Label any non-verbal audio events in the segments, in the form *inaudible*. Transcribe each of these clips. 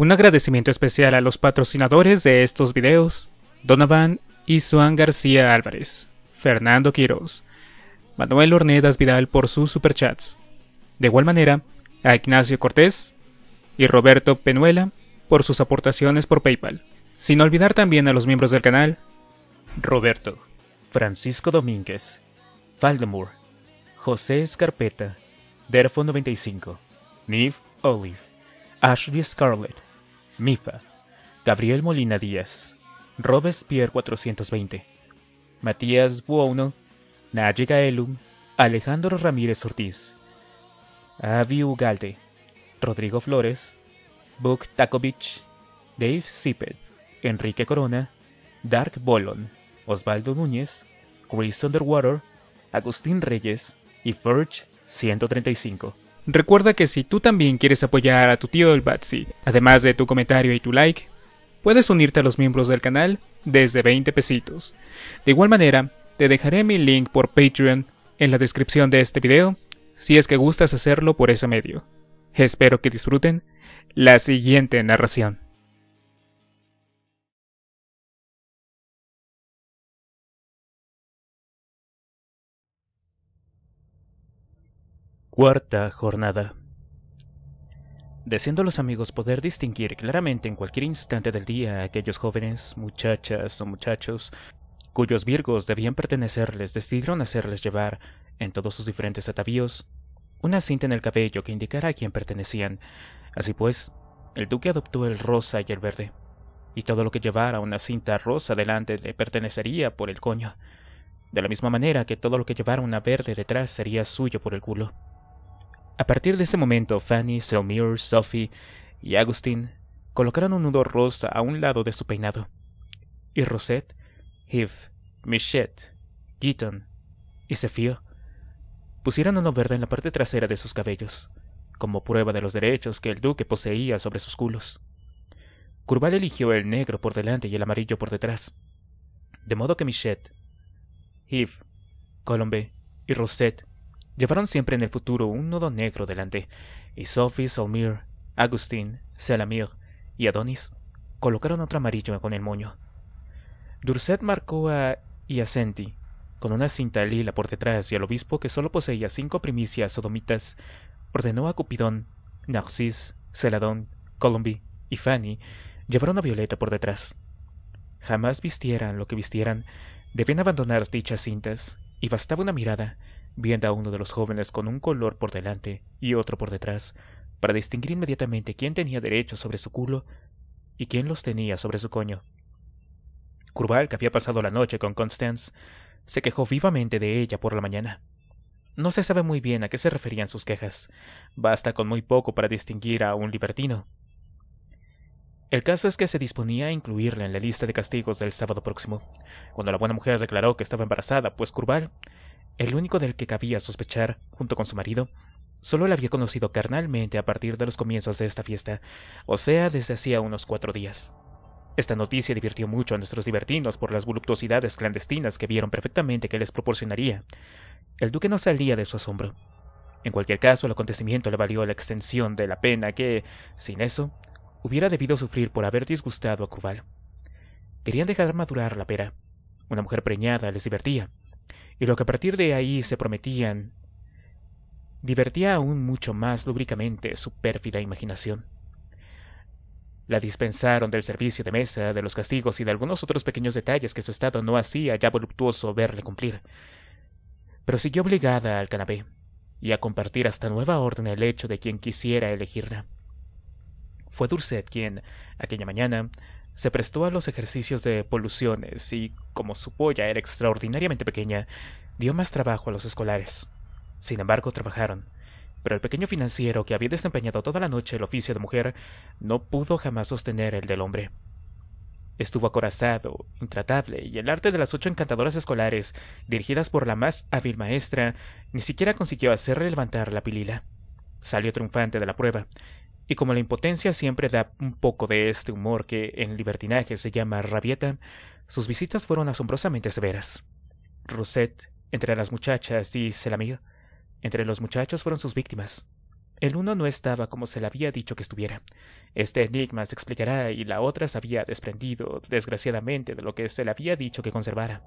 Un agradecimiento especial a los patrocinadores de estos videos, Donovan y Juan García Álvarez, Fernando Quiroz, Manuel Ornedas Vidal por sus superchats. De igual manera, a Ignacio Cortés y Roberto Penuela por sus aportaciones por PayPal. Sin olvidar también a los miembros del canal, Roberto, Francisco Domínguez, Valdemur, José Escarpeta, Derfo 95, Niv Olive, Ashley Scarlett, MIFA, Gabriel Molina Díaz, Robespierre 420, Matías Buono, Naye Gaelum, Alejandro Ramírez Ortiz, Avi Ugalde, Rodrigo Flores, Buk Takovich, Dave Zippel, Enrique Corona, Dark Bolon, Osvaldo Núñez, Chris Underwater, Agustín Reyes y Furge 135. Recuerda que si tú también quieres apoyar a tu tío el Batsy, además de tu comentario y tu like, puedes unirte a los miembros del canal desde 20 pesitos. De igual manera, te dejaré mi link por Patreon en la descripción de este video si es que gustas hacerlo por ese medio. Espero que disfruten la siguiente narración. Cuarta jornada. Deseando los amigos poder distinguir claramente en cualquier instante del día a aquellos jóvenes, muchachas o muchachos, cuyos virgos debían pertenecerles, decidieron hacerles llevar, en todos sus diferentes atavíos, una cinta en el cabello que indicara a quién pertenecían. Así pues, el duque adoptó el rosa y el verde, y todo lo que llevara una cinta rosa delante le pertenecería por el coño, de la misma manera que todo lo que llevara una verde detrás sería suyo por el culo. A partir de ese momento, Fanny, Selmir, Sophie y Agustín colocaron un nudo rosa a un lado de su peinado. Y Rosette, Heath, Michette, Keaton y Sefio pusieron uno verde en la parte trasera de sus cabellos, como prueba de los derechos que el duque poseía sobre sus culos. Curval eligió el negro por delante y el amarillo por detrás, de modo que Michette, Heath, Colombe y Rosette llevaron siempre en el futuro un nodo negro delante, y Sophie, Solmir, Agustín, Selamir y Adonis colocaron otro amarillo con el moño. Durset marcó a Yacenti con una cinta lila por detrás y al obispo que solo poseía cinco primicias sodomitas, ordenó a Cupidón, Narcis, Celadón, Colombi y Fanny llevar una violeta por detrás. Jamás vistieran lo que vistieran, debían abandonar dichas cintas, y bastaba una mirada viendo a uno de los jóvenes con un color por delante y otro por detrás, para distinguir inmediatamente quién tenía derecho sobre su culo y quién los tenía sobre su coño. Curval, que había pasado la noche con Constance, se quejó vivamente de ella por la mañana. No se sabe muy bien a qué se referían sus quejas. Basta con muy poco para distinguir a un libertino. El caso es que se disponía a incluirla en la lista de castigos del sábado próximo, cuando la buena mujer declaró que estaba embarazada, pues Curval el único del que cabía sospechar, junto con su marido, solo la había conocido carnalmente a partir de los comienzos de esta fiesta, o sea, desde hacía unos cuatro días. Esta noticia divirtió mucho a nuestros libertinos por las voluptuosidades clandestinas que vieron perfectamente que les proporcionaría. El duque no salía de su asombro. En cualquier caso, el acontecimiento le valió la extensión de la pena que, sin eso, hubiera debido sufrir por haber disgustado a Curval. Querían dejar madurar la pera. Una mujer preñada les divertía, y lo que a partir de ahí se prometían divertía aún mucho más lúbricamente su pérfida imaginación. La dispensaron del servicio de mesa, de los castigos y de algunos otros pequeños detalles que su estado no hacía ya voluptuoso verle cumplir. Pero siguió obligada al canapé y a compartir hasta nueva orden el hecho de quien quisiera elegirla. Fue Durset quien, aquella mañana, se prestó a los ejercicios de poluciones y, como su polla era extraordinariamente pequeña, dio más trabajo a los escolares. Sin embargo, trabajaron, pero el pequeño financiero que había desempeñado toda la noche el oficio de mujer no pudo jamás sostener el del hombre. Estuvo acorazado, intratable, y el arte de las ocho encantadoras escolares, dirigidas por la más hábil maestra, ni siquiera consiguió hacerle levantar la pilila. Salió triunfante de la prueba, y como la impotencia siempre da un poco de este humor que en libertinaje se llama rabieta, sus visitas fueron asombrosamente severas. Rosette, entre las muchachas y amigo, entre los muchachos fueron sus víctimas. El uno no estaba como se le había dicho que estuviera. Este enigma se explicará y la otra se había desprendido, desgraciadamente, de lo que se le había dicho que conservara.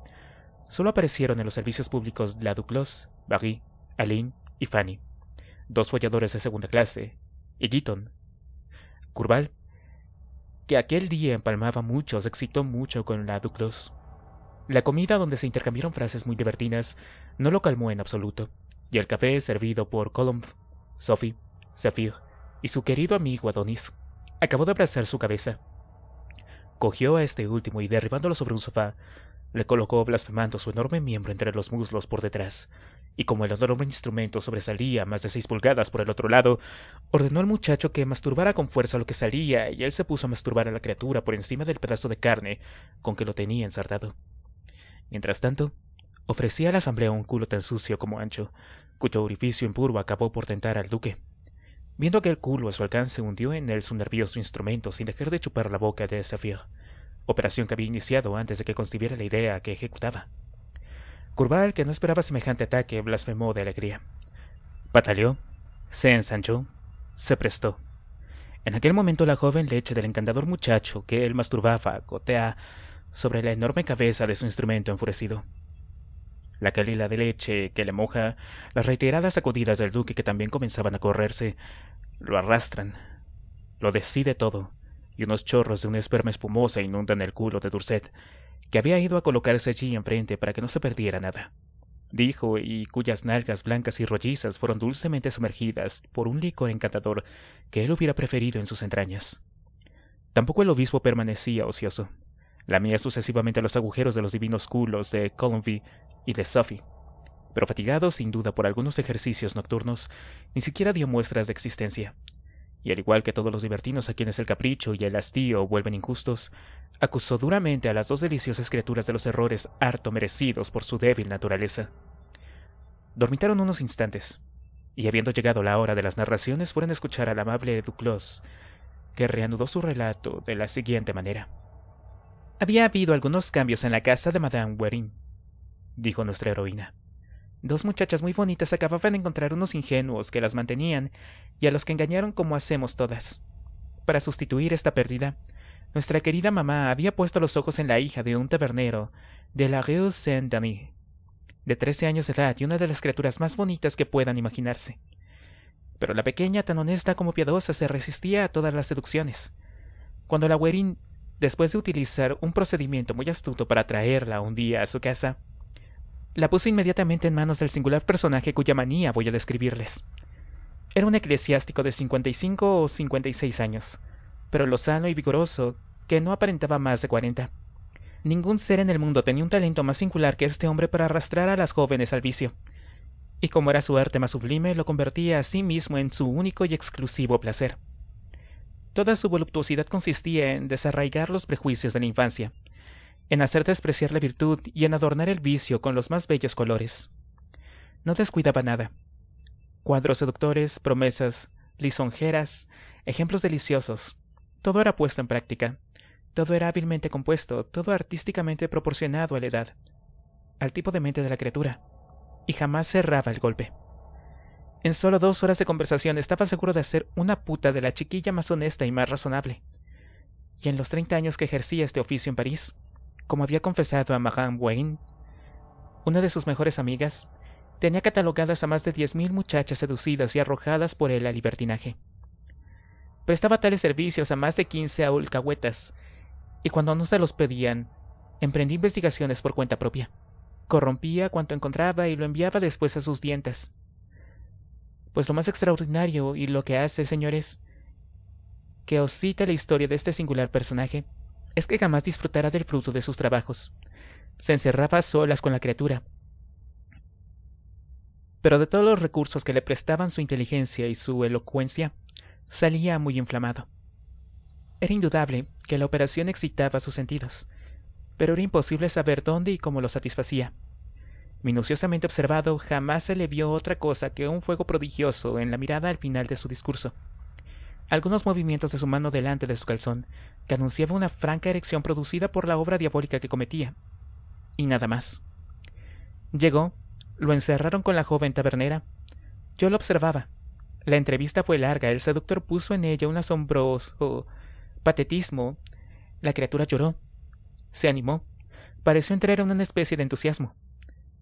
Solo aparecieron en los servicios públicos la Duclos, Barry, Aline y Fanny, dos folladores de segunda clase, Gitton. Curval, que aquel día empalmaba mucho, se excitó mucho con la Duclos. La comida donde se intercambiaron frases muy divertidas no lo calmó en absoluto, y el café servido por Colomb, Sophie, Zephyr y su querido amigo Adonis acabó de abrazar su cabeza. Cogió a este último y derribándolo sobre un sofá, le colocó blasfemando su enorme miembro entre los muslos por detrás, y como el enorme instrumento sobresalía más de seis pulgadas por el otro lado, ordenó al muchacho que masturbara con fuerza lo que salía, y él se puso a masturbar a la criatura por encima del pedazo de carne con que lo tenía ensartado. Mientras tanto, ofrecía a la asamblea un culo tan sucio como ancho, cuyo orificio impuro acabó por tentar al duque. Viendo aquel culo a su alcance, hundió en él su nervioso instrumento sin dejar de chupar la boca de desafío operación que había iniciado antes de que concibiera la idea que ejecutaba. Curval, que no esperaba semejante ataque, blasfemó de alegría. Bataleó, se ensanchó, se prestó. En aquel momento la joven leche del encantador muchacho que él masturbaba gotea sobre la enorme cabeza de su instrumento enfurecido. La calila de leche que le moja, las reiteradas sacudidas del duque que también comenzaban a correrse, lo arrastran, lo decide todo y unos chorros de una esperma espumosa inundan el culo de Durset, que había ido a colocarse allí enfrente para que no se perdiera nada. Dijo, y cuyas nalgas blancas y rollizas fueron dulcemente sumergidas por un licor encantador que él hubiera preferido en sus entrañas. Tampoco el obispo permanecía ocioso. Lamía sucesivamente los agujeros de los divinos culos de Columby y de Sophie. Pero fatigado sin duda por algunos ejercicios nocturnos, ni siquiera dio muestras de existencia, y al igual que todos los libertinos a quienes el capricho y el hastío vuelven injustos, acusó duramente a las dos deliciosas criaturas de los errores harto merecidos por su débil naturaleza. Dormitaron unos instantes, y habiendo llegado la hora de las narraciones, fueron a escuchar al amable Duclos, que reanudó su relato de la siguiente manera. Había habido algunos cambios en la casa de Madame Werin, dijo nuestra heroína. Dos muchachas muy bonitas acababan de encontrar unos ingenuos que las mantenían y a los que engañaron como hacemos todas. Para sustituir esta pérdida, nuestra querida mamá había puesto los ojos en la hija de un tabernero de la Rue Saint-Denis, de trece años de edad y una de las criaturas más bonitas que puedan imaginarse. Pero la pequeña, tan honesta como piadosa, se resistía a todas las seducciones. Cuando la güerín, después de utilizar un procedimiento muy astuto para traerla un día a su casa, la puse inmediatamente en manos del singular personaje cuya manía voy a describirles. Era un eclesiástico de 55 o 56 años, pero lo sano y vigoroso, que no aparentaba más de 40. Ningún ser en el mundo tenía un talento más singular que este hombre para arrastrar a las jóvenes al vicio. Y como era su arte más sublime, lo convertía a sí mismo en su único y exclusivo placer. Toda su voluptuosidad consistía en desarraigar los prejuicios de la infancia, en hacer despreciar la virtud y en adornar el vicio con los más bellos colores. No descuidaba nada. Cuadros seductores, promesas, lisonjeras, ejemplos deliciosos. Todo era puesto en práctica. Todo era hábilmente compuesto, todo artísticamente proporcionado a la edad, al tipo de mente de la criatura. Y jamás cerraba el golpe. En solo dos horas de conversación estaba seguro de hacer una puta de la chiquilla más honesta y más razonable. Y en los treinta años que ejercía este oficio en París, como había confesado a Mahan Wayne, una de sus mejores amigas, tenía catalogadas a más de 10.000 muchachas seducidas y arrojadas por él al libertinaje. Prestaba tales servicios a más de 15 aulcahuetas, y cuando no se los pedían, emprendía investigaciones por cuenta propia. Corrompía cuanto encontraba y lo enviaba después a sus dientes. Pues lo más extraordinario y lo que hace, señores, que os cita la historia de este singular personaje, es que jamás disfrutara del fruto de sus trabajos. Se encerraba a solas con la criatura. Pero de todos los recursos que le prestaban su inteligencia y su elocuencia, salía muy inflamado. Era indudable que la operación excitaba sus sentidos, pero era imposible saber dónde y cómo lo satisfacía. Minuciosamente observado, jamás se le vio otra cosa que un fuego prodigioso en la mirada al final de su discurso. Algunos movimientos de su mano delante de su calzón que anunciaba una franca erección producida por la obra diabólica que cometía. Y nada más. Llegó, lo encerraron con la joven tabernera. Yo lo observaba. La entrevista fue larga, el seductor puso en ella un asombroso patetismo. La criatura lloró. Se animó. Pareció entrar en una especie de entusiasmo.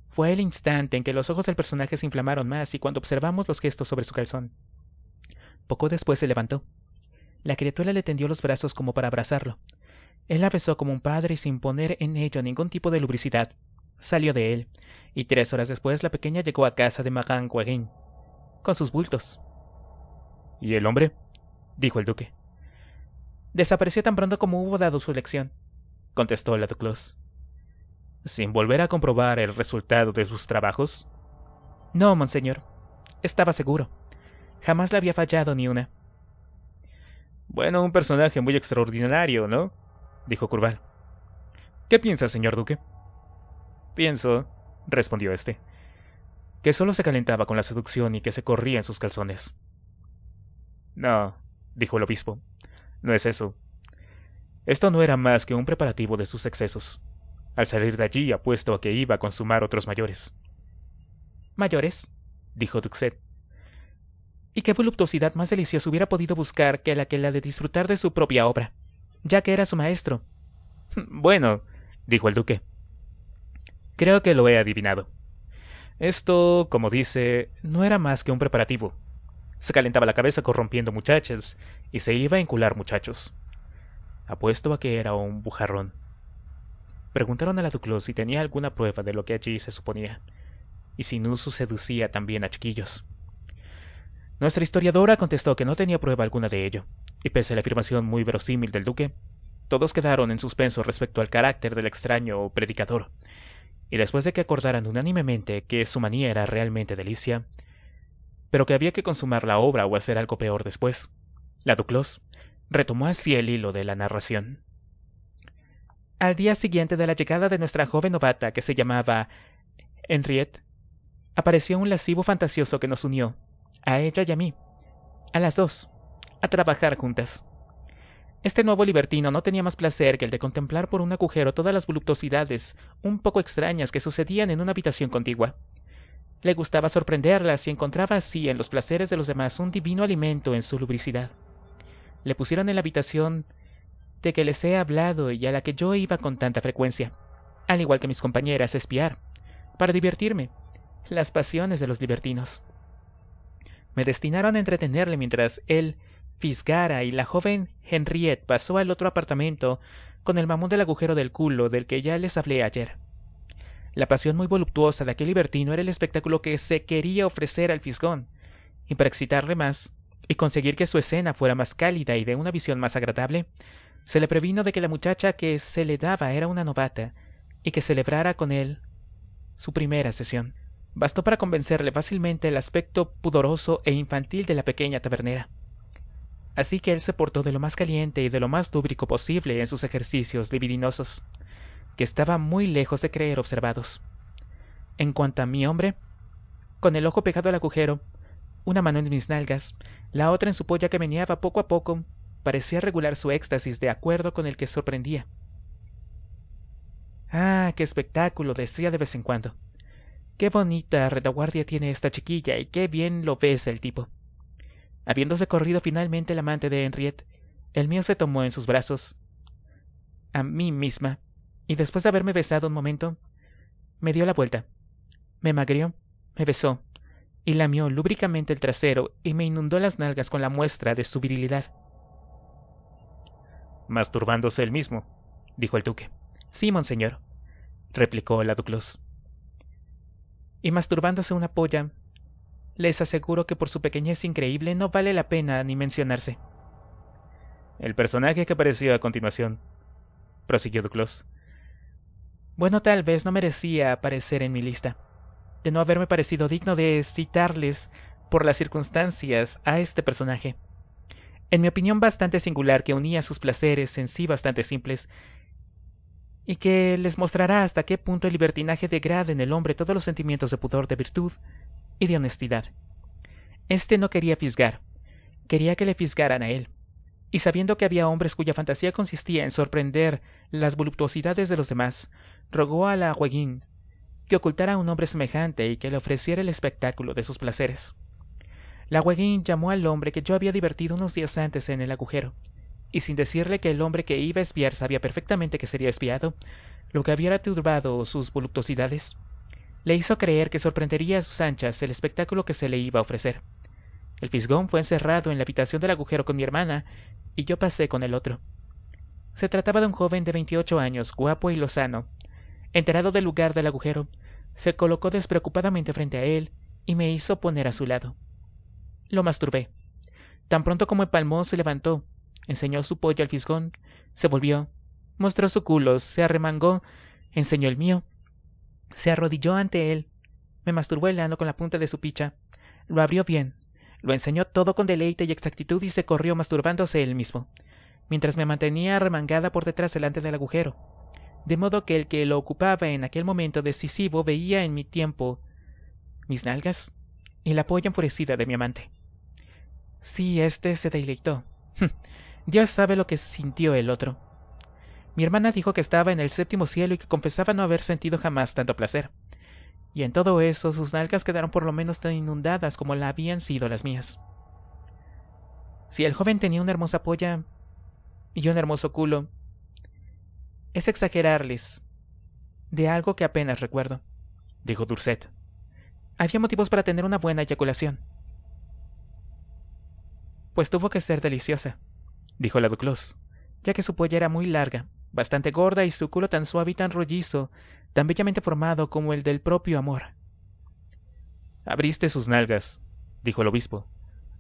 Fue el instante en que los ojos del personaje se inflamaron más y cuando observamos los gestos sobre su calzón. Poco después se levantó. La criatura le tendió los brazos como para abrazarlo. Él la besó como un padre y sin poner en ello ningún tipo de lubricidad. Salió de él, y tres horas después la pequeña llegó a casa de Magán con sus bultos. ¿Y el hombre? dijo el duque. Desapareció tan pronto como hubo dado su lección, contestó la Duclos. ¿Sin volver a comprobar el resultado de sus trabajos? No, monseñor. Estaba seguro. Jamás le había fallado ni una. Bueno, un personaje muy extraordinario, ¿no? dijo Curval. ¿Qué piensa, señor duque? Pienso, respondió este, que solo se calentaba con la seducción y que se corría en sus calzones. No, dijo el obispo, no es eso. Esto no era más que un preparativo de sus excesos. Al salir de allí apuesto a que iba a consumar otros mayores. ¿Mayores? dijo Duxet, y qué voluptuosidad más deliciosa hubiera podido buscar que la que la de disfrutar de su propia obra, ya que era su maestro. *laughs* Bueno, dijo el duque. Creo que lo he adivinado. Esto, como dice, no era más que un preparativo. Se calentaba la cabeza corrompiendo muchachas y se iba a encular muchachos. Apuesto a que era un bujarrón. Preguntaron a la Duclos si tenía alguna prueba de lo que allí se suponía, y si Nusu seducía también a chiquillos. Nuestra historiadora contestó que no tenía prueba alguna de ello, y pese a la afirmación muy verosímil del duque, todos quedaron en suspenso respecto al carácter del extraño predicador. Y después de que acordaran unánimemente que su manía era realmente delicia, pero que había que consumar la obra o hacer algo peor después, la Duclos retomó así el hilo de la narración. Al día siguiente de la llegada de nuestra joven novata que se llamaba Henriette, apareció un lascivo fantasioso que nos unió a ella y a mí, a las dos, a trabajar juntas. Este nuevo libertino no tenía más placer que el de contemplar por un agujero todas las voluptuosidades un poco extrañas que sucedían en una habitación contigua. Le gustaba sorprenderlas y encontraba así en los placeres de los demás un divino alimento en su lubricidad. Le pusieron en la habitación de que les he hablado y a la que yo iba con tanta frecuencia, al igual que mis compañeras, a espiar, para divertirme, las pasiones de los libertinos me destinaron a entretenerle mientras él fisgara y la joven Henriette pasó al otro apartamento con el mamón del agujero del culo del que ya les hablé ayer. La pasión muy voluptuosa de aquel libertino era el espectáculo que se quería ofrecer al fisgón, y para excitarle más, y conseguir que su escena fuera más cálida y de una visión más agradable, se le previno de que la muchacha que se le daba era una novata, y que celebrara con él su primera sesión. Bastó para convencerle fácilmente el aspecto pudoroso e infantil de la pequeña tabernera. Así que él se portó de lo más caliente y de lo más dúbrico posible en sus ejercicios libidinosos, que estaba muy lejos de creer observados. En cuanto a mi hombre, con el ojo pegado al agujero, una mano en mis nalgas, la otra en su polla que meneaba poco a poco, parecía regular su éxtasis de acuerdo con el que sorprendía. Ah, qué espectáculo, decía de vez en cuando. Qué bonita retaguardia tiene esta chiquilla y qué bien lo ves el tipo. Habiéndose corrido finalmente el amante de Henriette, el mío se tomó en sus brazos. A mí misma, y después de haberme besado un momento, me dio la vuelta. Me magrió, me besó, y lamió lúbricamente el trasero y me inundó las nalgas con la muestra de su virilidad. Masturbándose él mismo, dijo el duque. Sí, monseñor, replicó la Duclos y masturbándose una polla, les aseguro que por su pequeñez increíble no vale la pena ni mencionarse. El personaje que apareció a continuación, prosiguió Duclos. Bueno, tal vez no merecía aparecer en mi lista, de no haberme parecido digno de citarles por las circunstancias a este personaje. En mi opinión bastante singular que unía sus placeres en sí bastante simples y que les mostrará hasta qué punto el libertinaje degrada en el hombre todos los sentimientos de pudor, de virtud y de honestidad. Este no quería fisgar, quería que le fisgaran a él, y sabiendo que había hombres cuya fantasía consistía en sorprender las voluptuosidades de los demás, rogó a la Hueguín que ocultara a un hombre semejante y que le ofreciera el espectáculo de sus placeres. La Hueguín llamó al hombre que yo había divertido unos días antes en el agujero, y sin decirle que el hombre que iba a espiar sabía perfectamente que sería espiado, lo que había turbado sus voluptuosidades, le hizo creer que sorprendería a sus anchas el espectáculo que se le iba a ofrecer. El fisgón fue encerrado en la habitación del agujero con mi hermana, y yo pasé con el otro. Se trataba de un joven de veintiocho años, guapo y lozano. Enterado del lugar del agujero, se colocó despreocupadamente frente a él y me hizo poner a su lado. Lo masturbé. Tan pronto como empalmó, se levantó, enseñó su pollo al fisgón, se volvió, mostró su culo, se arremangó, enseñó el mío, se arrodilló ante él, me masturbó el ano con la punta de su picha, lo abrió bien, lo enseñó todo con deleite y exactitud y se corrió masturbándose él mismo, mientras me mantenía arremangada por detrás delante del agujero, de modo que el que lo ocupaba en aquel momento decisivo veía en mi tiempo mis nalgas y la polla enfurecida de mi amante. Sí, este se deleitó. Dios sabe lo que sintió el otro. Mi hermana dijo que estaba en el séptimo cielo y que confesaba no haber sentido jamás tanto placer. Y en todo eso sus nalgas quedaron por lo menos tan inundadas como la habían sido las mías. Si el joven tenía una hermosa polla y un hermoso culo, es exagerarles de algo que apenas recuerdo, dijo Durset. Había motivos para tener una buena eyaculación, pues tuvo que ser deliciosa dijo la Duclos, ya que su polla era muy larga, bastante gorda y su culo tan suave y tan rollizo, tan bellamente formado como el del propio amor. Abriste sus nalgas, dijo el obispo.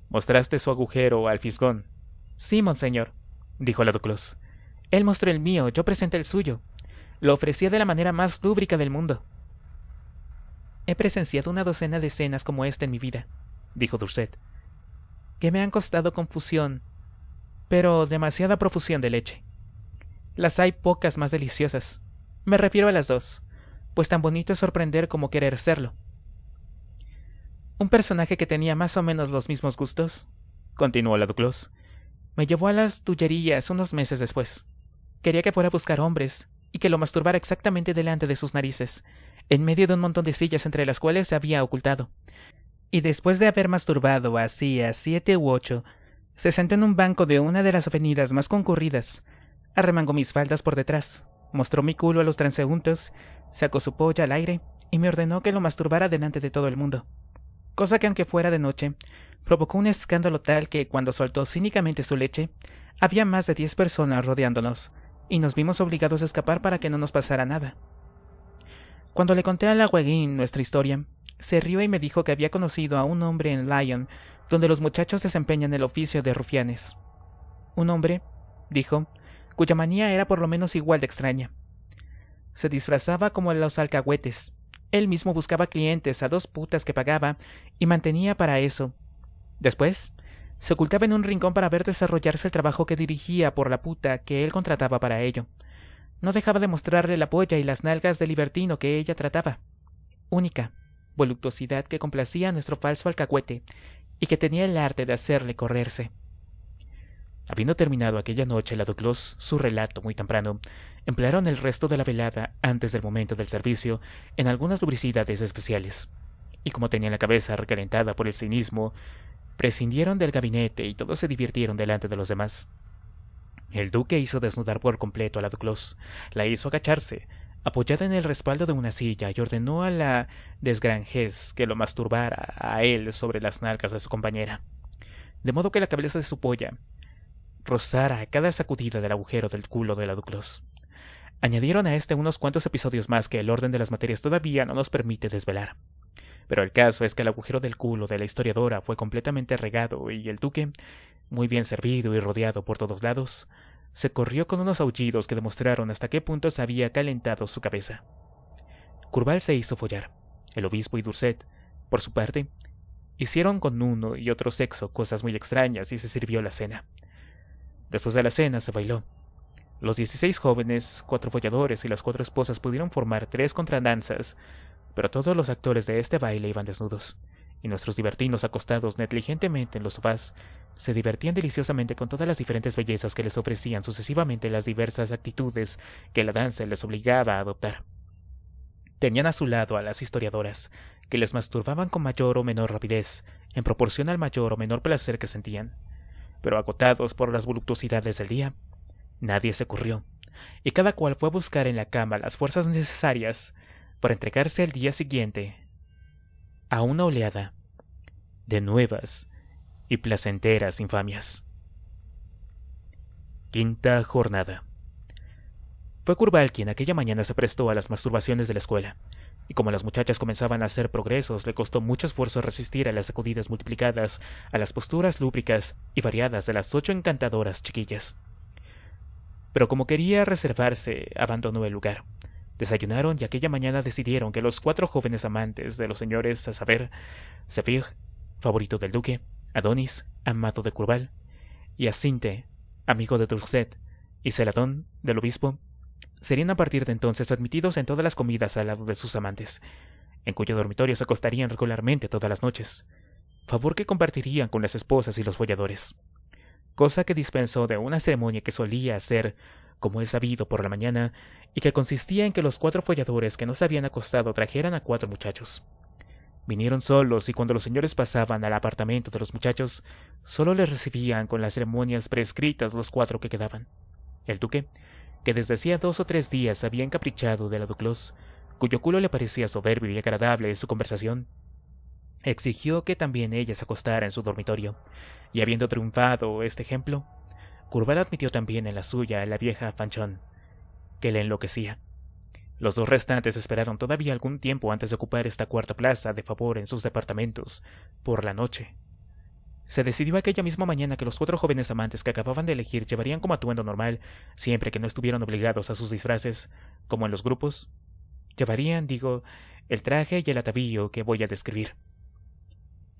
Mostraste su agujero al fisgón. Sí, monseñor, dijo la Duclos. Él mostró el mío, yo presenté el suyo. Lo ofrecía de la manera más lúbrica del mundo. He presenciado una docena de escenas como esta en mi vida, dijo Durset, que me han costado confusión pero demasiada profusión de leche. Las hay pocas más deliciosas. Me refiero a las dos, pues tan bonito es sorprender como querer serlo. Un personaje que tenía más o menos los mismos gustos, continuó la Duclos, me llevó a las tullerías unos meses después. Quería que fuera a buscar hombres y que lo masturbara exactamente delante de sus narices, en medio de un montón de sillas entre las cuales se había ocultado. Y después de haber masturbado así a siete u ocho, se sentó en un banco de una de las avenidas más concurridas, arremangó mis faldas por detrás, mostró mi culo a los transeúntes, sacó su polla al aire y me ordenó que lo masturbara delante de todo el mundo. Cosa que aunque fuera de noche, provocó un escándalo tal que cuando soltó cínicamente su leche, había más de diez personas rodeándonos, y nos vimos obligados a escapar para que no nos pasara nada. Cuando le conté a la nuestra historia, se rió y me dijo que había conocido a un hombre en Lyon donde los muchachos desempeñan el oficio de rufianes. Un hombre, dijo, cuya manía era por lo menos igual de extraña. Se disfrazaba como los alcahuetes. Él mismo buscaba clientes a dos putas que pagaba y mantenía para eso. Después, se ocultaba en un rincón para ver desarrollarse el trabajo que dirigía por la puta que él contrataba para ello. No dejaba de mostrarle la polla y las nalgas de libertino que ella trataba. Única voluptuosidad que complacía a nuestro falso alcahuete, y que tenía el arte de hacerle correrse. Habiendo terminado aquella noche la Duclos su relato muy temprano, emplearon el resto de la velada antes del momento del servicio en algunas lubricidades especiales, y como tenían la cabeza recalentada por el cinismo, prescindieron del gabinete y todos se divirtieron delante de los demás. El duque hizo desnudar por completo a la Duclos, la hizo agacharse, apoyada en el respaldo de una silla, y ordenó a la desgranjez que lo masturbara a él sobre las nalgas de su compañera, de modo que la cabeza de su polla rozara cada sacudida del agujero del culo de la Duclos. Añadieron a este unos cuantos episodios más que el orden de las materias todavía no nos permite desvelar. Pero el caso es que el agujero del culo de la historiadora fue completamente regado y el duque, muy bien servido y rodeado por todos lados, se corrió con unos aullidos que demostraron hasta qué punto se había calentado su cabeza. Curval se hizo follar. El obispo y Durset, por su parte, hicieron con uno y otro sexo cosas muy extrañas y se sirvió la cena. Después de la cena se bailó. Los dieciséis jóvenes, cuatro folladores y las cuatro esposas pudieron formar tres contradanzas, pero todos los actores de este baile iban desnudos y nuestros divertinos acostados negligentemente en los sofás se divertían deliciosamente con todas las diferentes bellezas que les ofrecían sucesivamente las diversas actitudes que la danza les obligaba a adoptar. Tenían a su lado a las historiadoras, que les masturbaban con mayor o menor rapidez, en proporción al mayor o menor placer que sentían. Pero agotados por las voluptuosidades del día, nadie se ocurrió, y cada cual fue a buscar en la cama las fuerzas necesarias para entregarse al día siguiente a una oleada de nuevas y placenteras infamias. Quinta jornada. Fue Curval quien aquella mañana se prestó a las masturbaciones de la escuela, y como las muchachas comenzaban a hacer progresos, le costó mucho esfuerzo resistir a las sacudidas multiplicadas, a las posturas lúbricas y variadas de las ocho encantadoras chiquillas. Pero como quería reservarse, abandonó el lugar Desayunaron y aquella mañana decidieron que los cuatro jóvenes amantes de los señores, a saber, Sephir, favorito del duque, Adonis, amado de Curval, y Asinte, amigo de Durset, y Celadón, del obispo, serían a partir de entonces admitidos en todas las comidas al lado de sus amantes, en cuyo dormitorio se acostarían regularmente todas las noches, favor que compartirían con las esposas y los folladores, cosa que dispensó de una ceremonia que solía hacer como es sabido por la mañana, y que consistía en que los cuatro folladores que no se habían acostado trajeran a cuatro muchachos. Vinieron solos y cuando los señores pasaban al apartamento de los muchachos, solo les recibían con las ceremonias prescritas los cuatro que quedaban. El duque, que desde hacía dos o tres días había encaprichado de la Duclos, cuyo culo le parecía soberbio y agradable en su conversación, exigió que también ella se acostara en su dormitorio, y habiendo triunfado este ejemplo, Curval admitió también en la suya a la vieja Fanchón, que le enloquecía. Los dos restantes esperaron todavía algún tiempo antes de ocupar esta cuarta plaza de favor en sus departamentos, por la noche. Se decidió aquella misma mañana que los cuatro jóvenes amantes que acababan de elegir llevarían como atuendo normal, siempre que no estuvieran obligados a sus disfraces, como en los grupos. Llevarían, digo, el traje y el atavío que voy a describir.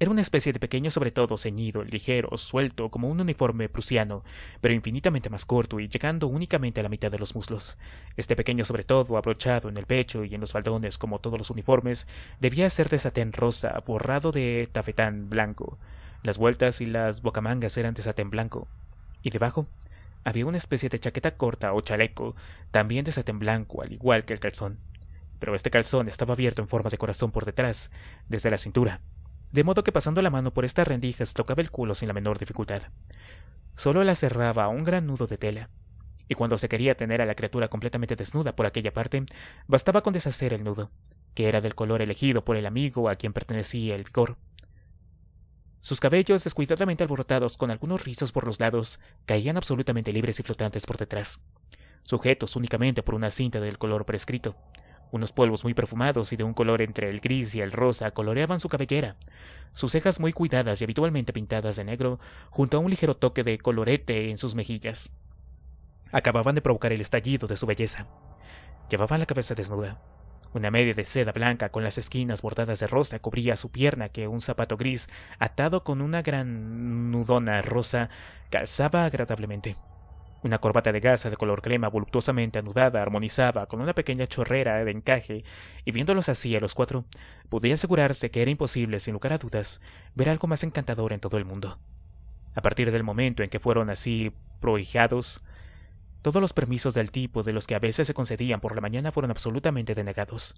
Era una especie de pequeño sobre todo ceñido, ligero, suelto, como un uniforme prusiano, pero infinitamente más corto y llegando únicamente a la mitad de los muslos. Este pequeño sobre todo, abrochado en el pecho y en los faldones como todos los uniformes, debía ser de satén rosa, borrado de tafetán blanco. Las vueltas y las bocamangas eran de satén blanco. Y debajo había una especie de chaqueta corta o chaleco, también de satén blanco, al igual que el calzón. Pero este calzón estaba abierto en forma de corazón por detrás, desde la cintura de modo que pasando la mano por estas rendijas tocaba el culo sin la menor dificultad. Solo la cerraba un gran nudo de tela, y cuando se quería tener a la criatura completamente desnuda por aquella parte, bastaba con deshacer el nudo, que era del color elegido por el amigo a quien pertenecía el vigor. Sus cabellos, descuidadamente alborotados con algunos rizos por los lados, caían absolutamente libres y flotantes por detrás, sujetos únicamente por una cinta del color prescrito, unos polvos muy perfumados y de un color entre el gris y el rosa coloreaban su cabellera. Sus cejas muy cuidadas y habitualmente pintadas de negro, junto a un ligero toque de colorete en sus mejillas. Acababan de provocar el estallido de su belleza. Llevaba la cabeza desnuda. Una media de seda blanca con las esquinas bordadas de rosa cubría su pierna que un zapato gris atado con una gran nudona rosa calzaba agradablemente. Una corbata de gasa de color crema voluptuosamente anudada armonizaba con una pequeña chorrera de encaje, y viéndolos así a los cuatro, podía asegurarse que era imposible, sin lugar a dudas, ver algo más encantador en todo el mundo. A partir del momento en que fueron así prohijados, todos los permisos del tipo de los que a veces se concedían por la mañana fueron absolutamente denegados,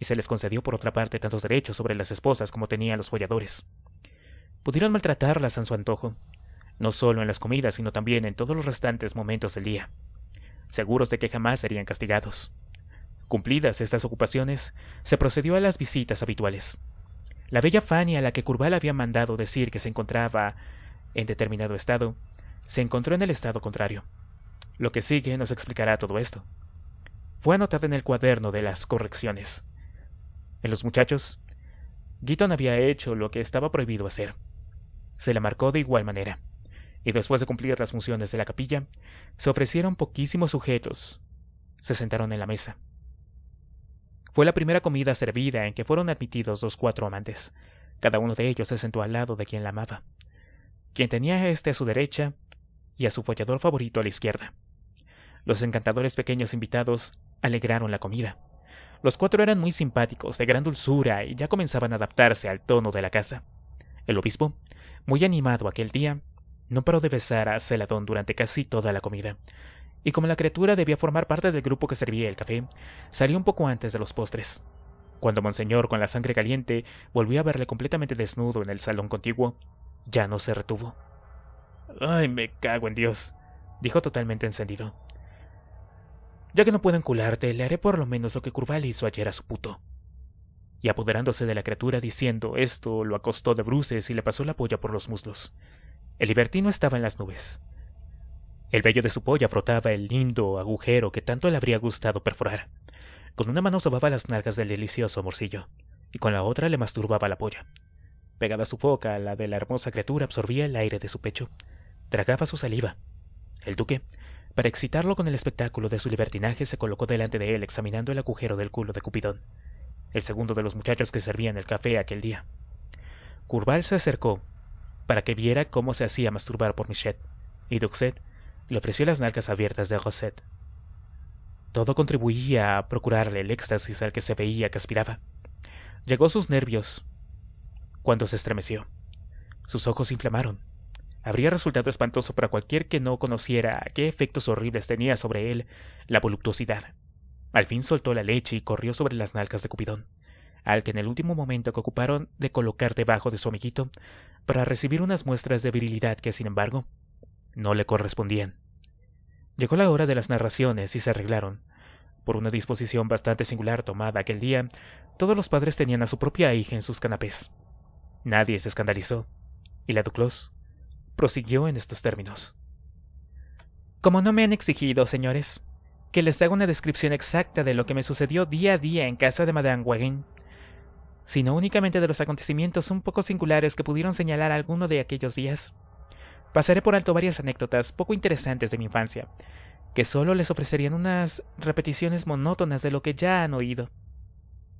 y se les concedió por otra parte tantos derechos sobre las esposas como tenían los folladores. Pudieron maltratarlas a su antojo, no solo en las comidas, sino también en todos los restantes momentos del día, seguros de que jamás serían castigados. Cumplidas estas ocupaciones, se procedió a las visitas habituales. La bella Fanny, a la que Curval había mandado decir que se encontraba en determinado estado, se encontró en el estado contrario. Lo que sigue nos explicará todo esto. Fue anotada en el cuaderno de las correcciones. En los muchachos, Guiton había hecho lo que estaba prohibido hacer. Se la marcó de igual manera y después de cumplir las funciones de la capilla, se ofrecieron poquísimos sujetos. Se sentaron en la mesa. Fue la primera comida servida en que fueron admitidos los cuatro amantes. Cada uno de ellos se sentó al lado de quien la amaba, quien tenía a este a su derecha y a su follador favorito a la izquierda. Los encantadores pequeños invitados alegraron la comida. Los cuatro eran muy simpáticos, de gran dulzura, y ya comenzaban a adaptarse al tono de la casa. El obispo, muy animado aquel día, no paró de besar a Celadón durante casi toda la comida. Y como la criatura debía formar parte del grupo que servía el café, salió un poco antes de los postres. Cuando Monseñor, con la sangre caliente, volvió a verle completamente desnudo en el salón contiguo, ya no se retuvo. Ay, me cago en Dios, dijo totalmente encendido. Ya que no pueden cularte, le haré por lo menos lo que Curval hizo ayer a su puto. Y apoderándose de la criatura diciendo esto, lo acostó de bruces y le pasó la polla por los muslos. El libertino estaba en las nubes. El vello de su polla frotaba el lindo agujero que tanto le habría gustado perforar. Con una mano sobaba las nalgas del delicioso morcillo, y con la otra le masturbaba la polla. Pegada a su boca, la de la hermosa criatura absorbía el aire de su pecho, tragaba su saliva. El duque, para excitarlo con el espectáculo de su libertinaje, se colocó delante de él examinando el agujero del culo de Cupidón, el segundo de los muchachos que servían el café aquel día. Curval se acercó para que viera cómo se hacía masturbar por Michette, y Duxet le ofreció las nalgas abiertas de Rosette. Todo contribuía a procurarle el éxtasis al que se veía que aspiraba. Llegó a sus nervios cuando se estremeció. Sus ojos inflamaron. Habría resultado espantoso para cualquier que no conociera qué efectos horribles tenía sobre él la voluptuosidad. Al fin soltó la leche y corrió sobre las nalgas de Cupidón al que en el último momento que ocuparon de colocar debajo de su amiguito para recibir unas muestras de virilidad que, sin embargo, no le correspondían. Llegó la hora de las narraciones y se arreglaron. Por una disposición bastante singular tomada aquel día, todos los padres tenían a su propia hija en sus canapés. Nadie se escandalizó, y la Duclos prosiguió en estos términos. Como no me han exigido, señores, que les haga una descripción exacta de lo que me sucedió día a día en casa de Madame Wagen, sino únicamente de los acontecimientos un poco singulares que pudieron señalar alguno de aquellos días. Pasaré por alto varias anécdotas poco interesantes de mi infancia, que solo les ofrecerían unas repeticiones monótonas de lo que ya han oído.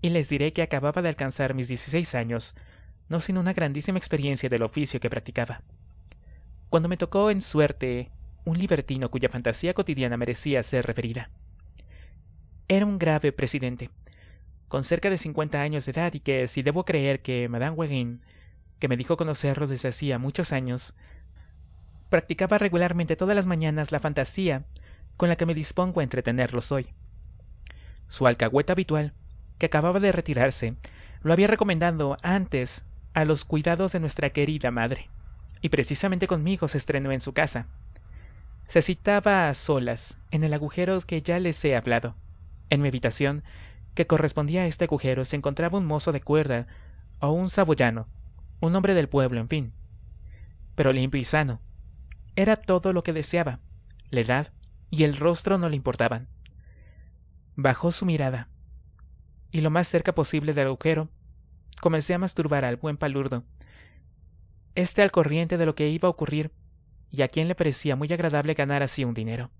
Y les diré que acababa de alcanzar mis 16 años, no sin una grandísima experiencia del oficio que practicaba. Cuando me tocó en suerte un libertino cuya fantasía cotidiana merecía ser referida. Era un grave presidente, con cerca de 50 años de edad y que, si debo creer que Madame Weguin, que me dijo conocerlo desde hacía muchos años, practicaba regularmente todas las mañanas la fantasía con la que me dispongo a entretenerlos hoy. Su alcahueta habitual, que acababa de retirarse, lo había recomendado antes a los cuidados de nuestra querida madre, y precisamente conmigo se estrenó en su casa. Se citaba a solas, en el agujero que ya les he hablado. En mi habitación que correspondía a este agujero se encontraba un mozo de cuerda o un saboyano, un hombre del pueblo, en fin. Pero limpio y sano. Era todo lo que deseaba. La edad y el rostro no le importaban. Bajó su mirada, y lo más cerca posible del agujero, comencé a masturbar al buen palurdo. Este al corriente de lo que iba a ocurrir, y a quien le parecía muy agradable ganar así un dinero.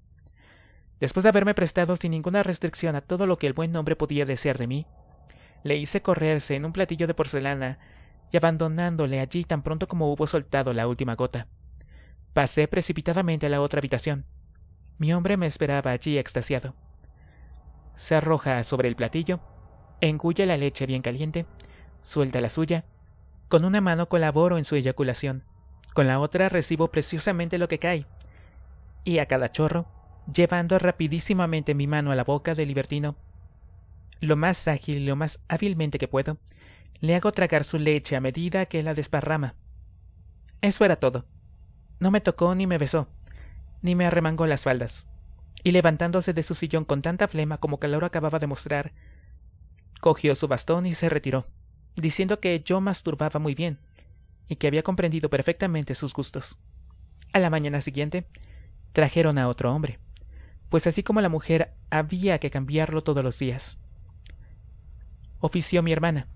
Después de haberme prestado sin ninguna restricción a todo lo que el buen hombre podía desear de mí, le hice correrse en un platillo de porcelana y abandonándole allí tan pronto como hubo soltado la última gota. Pasé precipitadamente a la otra habitación. Mi hombre me esperaba allí extasiado. Se arroja sobre el platillo, engulle la leche bien caliente, suelta la suya, con una mano colaboro en su eyaculación, con la otra recibo preciosamente lo que cae, y a cada chorro llevando rapidísimamente mi mano a la boca del libertino. Lo más ágil y lo más hábilmente que puedo, le hago tragar su leche a medida que la desparrama. Eso era todo. No me tocó ni me besó, ni me arremangó las faldas. Y levantándose de su sillón con tanta flema como calor acababa de mostrar, cogió su bastón y se retiró, diciendo que yo masturbaba muy bien y que había comprendido perfectamente sus gustos. A la mañana siguiente, trajeron a otro hombre pues así como la mujer había que cambiarlo todos los días. Ofició mi hermana.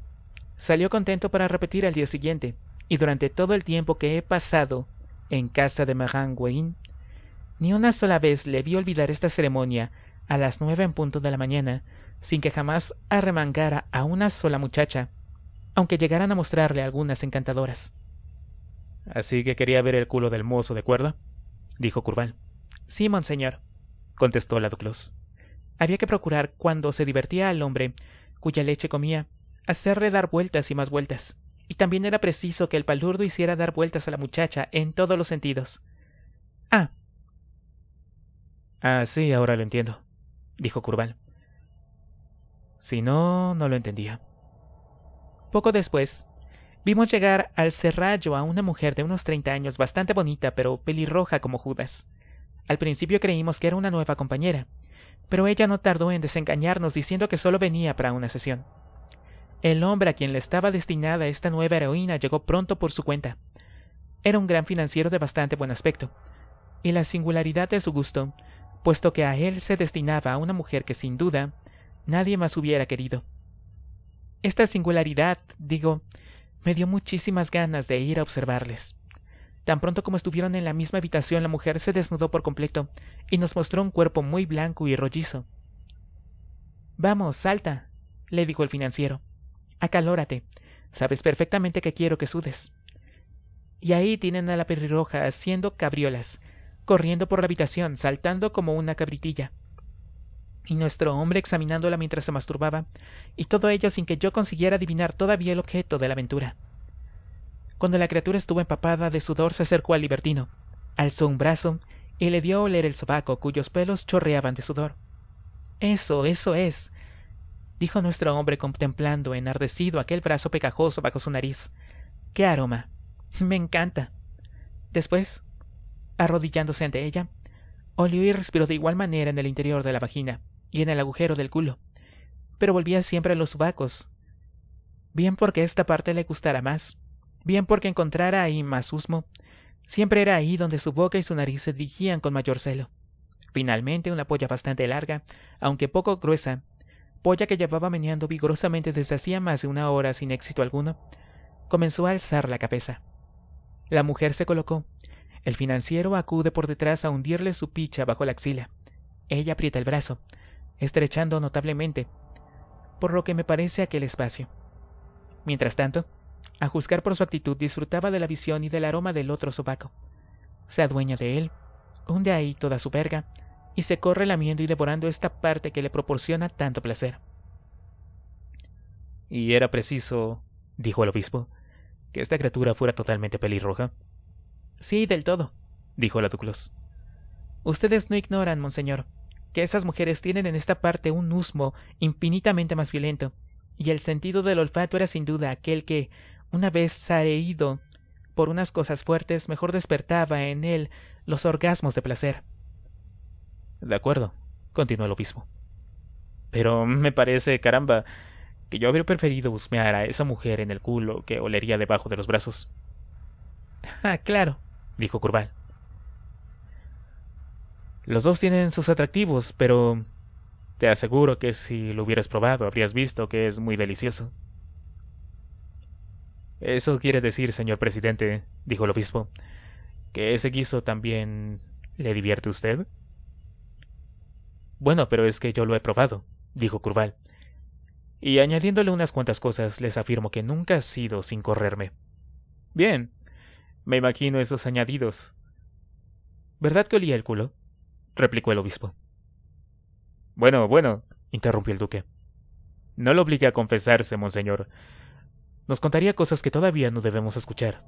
Salió contento para repetir al día siguiente, y durante todo el tiempo que he pasado en casa de Marin ni una sola vez le vi olvidar esta ceremonia a las nueve en punto de la mañana, sin que jamás arremangara a una sola muchacha, aunque llegaran a mostrarle algunas encantadoras. Así que quería ver el culo del mozo, ¿de cuerda? dijo Curval. Sí, monseñor contestó la Douglas. Había que procurar, cuando se divertía al hombre, cuya leche comía, hacerle dar vueltas y más vueltas. Y también era preciso que el palurdo hiciera dar vueltas a la muchacha en todos los sentidos. Ah. Ah, sí, ahora lo entiendo, dijo Curval. Si no, no lo entendía. Poco después, vimos llegar al serrallo a una mujer de unos treinta años bastante bonita, pero pelirroja como Judas. Al principio creímos que era una nueva compañera, pero ella no tardó en desengañarnos diciendo que solo venía para una sesión. El hombre a quien le estaba destinada esta nueva heroína llegó pronto por su cuenta. Era un gran financiero de bastante buen aspecto, y la singularidad de su gusto, puesto que a él se destinaba a una mujer que sin duda nadie más hubiera querido. Esta singularidad, digo, me dio muchísimas ganas de ir a observarles. Tan pronto como estuvieron en la misma habitación, la mujer se desnudó por completo y nos mostró un cuerpo muy blanco y rollizo. Vamos, salta, le dijo el financiero. Acalórate. Sabes perfectamente que quiero que sudes. Y ahí tienen a la perriroja haciendo cabriolas, corriendo por la habitación, saltando como una cabritilla. Y nuestro hombre examinándola mientras se masturbaba, y todo ello sin que yo consiguiera adivinar todavía el objeto de la aventura. Cuando la criatura estuvo empapada de sudor, se acercó al libertino, alzó un brazo y le dio a oler el sobaco, cuyos pelos chorreaban de sudor. Eso, eso es, dijo nuestro hombre contemplando enardecido aquel brazo pegajoso bajo su nariz. ¡Qué aroma! Me encanta. Después, arrodillándose ante ella, olió y respiró de igual manera en el interior de la vagina y en el agujero del culo, pero volvía siempre a los sobacos. Bien porque esta parte le gustara más, bien porque encontrara ahí más husmo. Siempre era ahí donde su boca y su nariz se dirigían con mayor celo. Finalmente, una polla bastante larga, aunque poco gruesa, polla que llevaba meneando vigorosamente desde hacía más de una hora sin éxito alguno, comenzó a alzar la cabeza. La mujer se colocó. El financiero acude por detrás a hundirle su picha bajo la axila. Ella aprieta el brazo, estrechando notablemente, por lo que me parece aquel espacio. Mientras tanto, a juzgar por su actitud, disfrutaba de la visión y del aroma del otro sobaco. Se adueña de él, hunde ahí toda su verga, y se corre lamiendo y devorando esta parte que le proporciona tanto placer. Y era preciso, dijo el obispo, que esta criatura fuera totalmente pelirroja. Sí, del todo, dijo la Duclos. Ustedes no ignoran, monseñor, que esas mujeres tienen en esta parte un husmo infinitamente más violento, y el sentido del olfato era sin duda aquel que, una vez saído por unas cosas fuertes, mejor despertaba en él los orgasmos de placer. De acuerdo, continuó el obispo. Pero me parece, caramba, que yo habría preferido husmear a esa mujer en el culo que olería debajo de los brazos. Ah, claro, dijo Curval. Los dos tienen sus atractivos, pero te aseguro que si lo hubieras probado habrías visto que es muy delicioso. Eso quiere decir, señor presidente, dijo el obispo, que ese guiso también le divierte a usted. Bueno, pero es que yo lo he probado, dijo Curval. Y añadiéndole unas cuantas cosas, les afirmo que nunca ha sido sin correrme. Bien, me imagino esos añadidos. ¿Verdad que olía el culo? replicó el obispo. Bueno, bueno, interrumpió el duque. No lo obligue a confesarse, monseñor nos contaría cosas que todavía no debemos escuchar.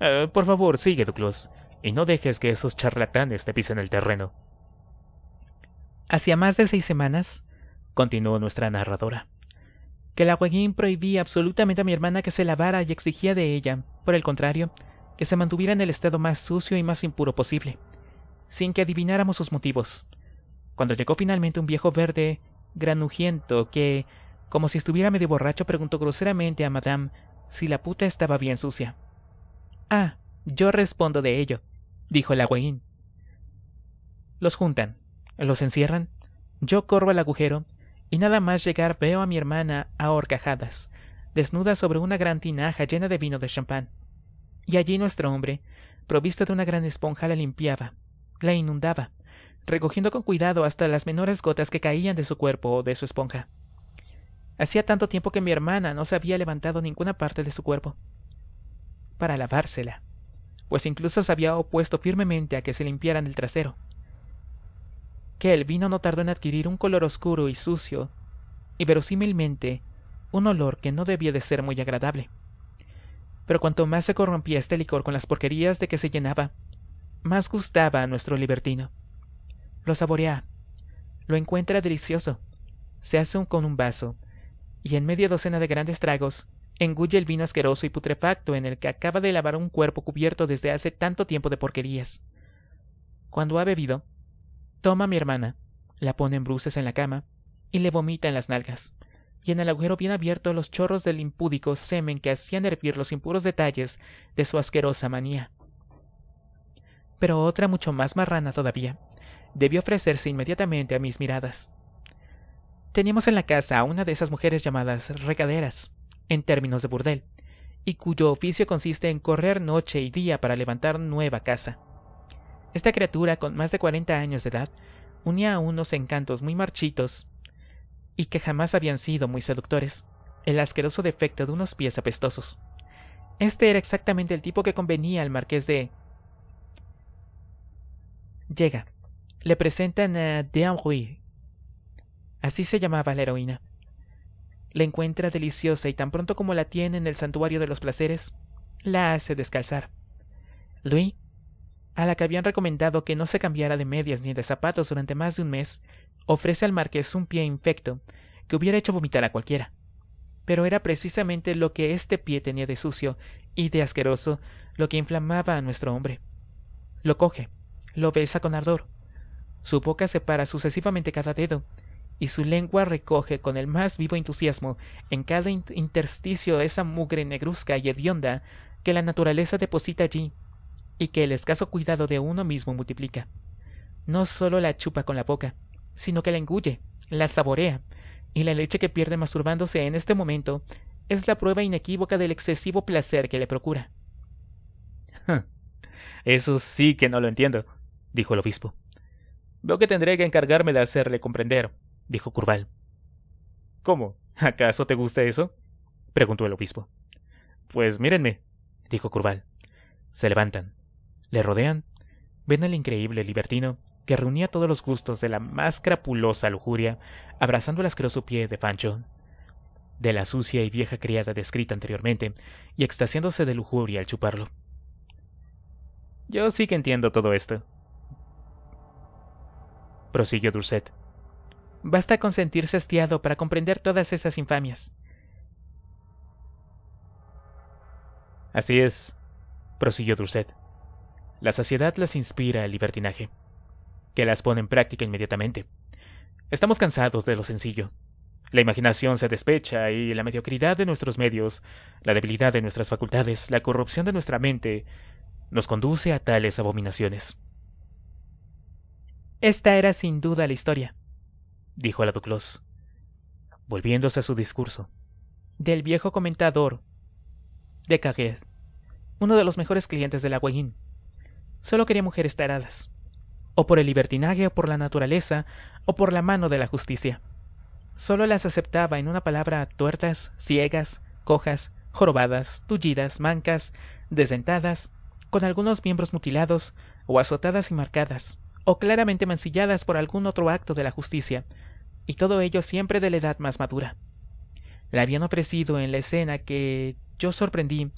Eh, por favor, sigue, Duclos, y no dejes que esos charlatanes te pisen el terreno. Hacía más de seis semanas, continuó nuestra narradora, que la Hueguín prohibía absolutamente a mi hermana que se lavara y exigía de ella, por el contrario, que se mantuviera en el estado más sucio y más impuro posible, sin que adivináramos sus motivos. Cuando llegó finalmente un viejo verde granujiento que como si estuviera medio borracho, preguntó groseramente a Madame si la puta estaba bien sucia. Ah, yo respondo de ello, dijo el agüeín. Los juntan, los encierran, yo corro al agujero, y nada más llegar veo a mi hermana a horcajadas, desnuda sobre una gran tinaja llena de vino de champán. Y allí nuestro hombre, provisto de una gran esponja, la limpiaba, la inundaba, recogiendo con cuidado hasta las menores gotas que caían de su cuerpo o de su esponja. Hacía tanto tiempo que mi hermana no se había levantado ninguna parte de su cuerpo para lavársela, pues incluso se había opuesto firmemente a que se limpiaran el trasero. Que el vino no tardó en adquirir un color oscuro y sucio, y verosímilmente un olor que no debía de ser muy agradable. Pero cuanto más se corrompía este licor con las porquerías de que se llenaba, más gustaba a nuestro libertino. Lo saborea, lo encuentra delicioso, se hace un, con un vaso y en media docena de grandes tragos, engulle el vino asqueroso y putrefacto en el que acaba de lavar un cuerpo cubierto desde hace tanto tiempo de porquerías. Cuando ha bebido, toma a mi hermana, la pone en bruces en la cama y le vomita en las nalgas, y en el agujero bien abierto los chorros del impúdico semen que hacían hervir los impuros detalles de su asquerosa manía. Pero otra mucho más marrana todavía debió ofrecerse inmediatamente a mis miradas. Teníamos en la casa a una de esas mujeres llamadas recaderas, en términos de burdel, y cuyo oficio consiste en correr noche y día para levantar nueva casa. Esta criatura, con más de 40 años de edad, unía a unos encantos muy marchitos y que jamás habían sido muy seductores, el asqueroso defecto de unos pies apestosos. Este era exactamente el tipo que convenía al marqués de... Llega. Le presentan a Así se llamaba la heroína. La encuentra deliciosa y tan pronto como la tiene en el santuario de los placeres, la hace descalzar. Luis, a la que habían recomendado que no se cambiara de medias ni de zapatos durante más de un mes, ofrece al marqués un pie infecto que hubiera hecho vomitar a cualquiera. Pero era precisamente lo que este pie tenía de sucio y de asqueroso lo que inflamaba a nuestro hombre. Lo coge, lo besa con ardor. Su boca separa sucesivamente cada dedo y su lengua recoge con el más vivo entusiasmo en cada intersticio esa mugre negruzca y hedionda que la naturaleza deposita allí y que el escaso cuidado de uno mismo multiplica. No solo la chupa con la boca, sino que la engulle, la saborea, y la leche que pierde masturbándose en este momento es la prueba inequívoca del excesivo placer que le procura. Eso sí que no lo entiendo, dijo el obispo. Veo que tendré que encargarme de hacerle comprender dijo Curval. ¿Cómo? ¿Acaso te gusta eso? preguntó el obispo. Pues mírenme, dijo Curval. Se levantan, le rodean, ven al increíble libertino que reunía todos los gustos de la más crapulosa lujuria, abrazando el asqueroso pie de Fancho, de la sucia y vieja criada descrita anteriormente, y extasiándose de lujuria al chuparlo. Yo sí que entiendo todo esto, prosiguió Durset. Basta con sentirse hastiado para comprender todas esas infamias. Así es, prosiguió Dulcet. La saciedad las inspira el libertinaje, que las pone en práctica inmediatamente. Estamos cansados de lo sencillo. La imaginación se despecha y la mediocridad de nuestros medios, la debilidad de nuestras facultades, la corrupción de nuestra mente, nos conduce a tales abominaciones. Esta era sin duda la historia dijo Duclos, volviéndose a su discurso, del viejo comentador de Caguet, uno de los mejores clientes de la Solo quería mujeres taradas, o por el libertinaje, o por la naturaleza, o por la mano de la justicia. Solo las aceptaba en una palabra tuertas, ciegas, cojas, jorobadas, tullidas, mancas, desdentadas, con algunos miembros mutilados o azotadas y marcadas, o claramente mancilladas por algún otro acto de la justicia, y todo ello siempre de la edad más madura. La habían ofrecido en la escena que yo sorprendí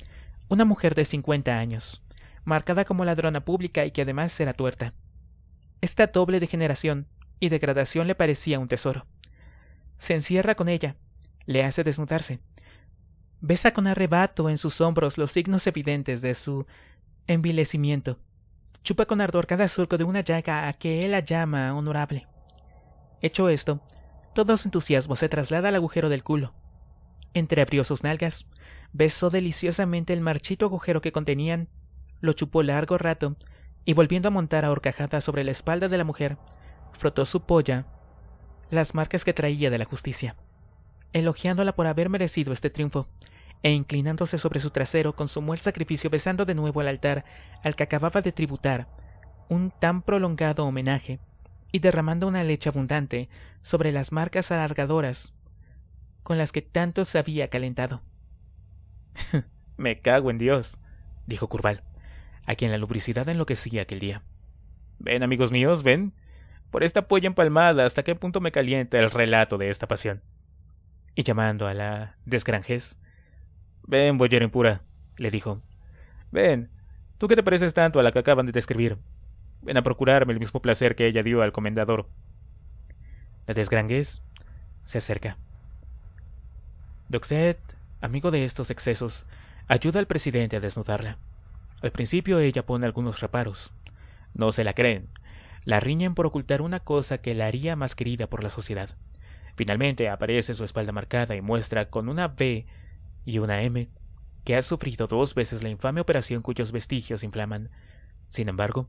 una mujer de 50 años, marcada como ladrona pública y que además era tuerta. Esta doble degeneración y degradación le parecía un tesoro. Se encierra con ella, le hace desnudarse, besa con arrebato en sus hombros los signos evidentes de su envilecimiento, chupa con ardor cada surco de una llaga a que él la llama honorable. Hecho esto, todo su entusiasmo se traslada al agujero del culo. Entreabrió sus nalgas, besó deliciosamente el marchito agujero que contenían, lo chupó largo rato, y volviendo a montar a horcajada sobre la espalda de la mujer, frotó su polla, las marcas que traía de la justicia, elogiándola por haber merecido este triunfo e inclinándose sobre su trasero consumó el sacrificio besando de nuevo el altar al que acababa de tributar un tan prolongado homenaje y derramando una leche abundante sobre las marcas alargadoras con las que tanto se había calentado. *laughs* Me cago en Dios, dijo Curval, a quien la lubricidad enloquecía aquel día. Ven, amigos míos, ven. Por esta polla empalmada, hasta qué punto me calienta el relato de esta pasión. Y llamando a la desgranjez, Ven, Boyero impura, le dijo. Ven, ¿tú qué te pareces tanto a la que acaban de describir? Ven a procurarme el mismo placer que ella dio al comendador. La desgranguez se acerca. Doxet, amigo de estos excesos, ayuda al presidente a desnudarla. Al principio ella pone algunos reparos. No se la creen. La riñen por ocultar una cosa que la haría más querida por la sociedad. Finalmente aparece su espalda marcada y muestra con una B y una M, que ha sufrido dos veces la infame operación cuyos vestigios inflaman. Sin embargo,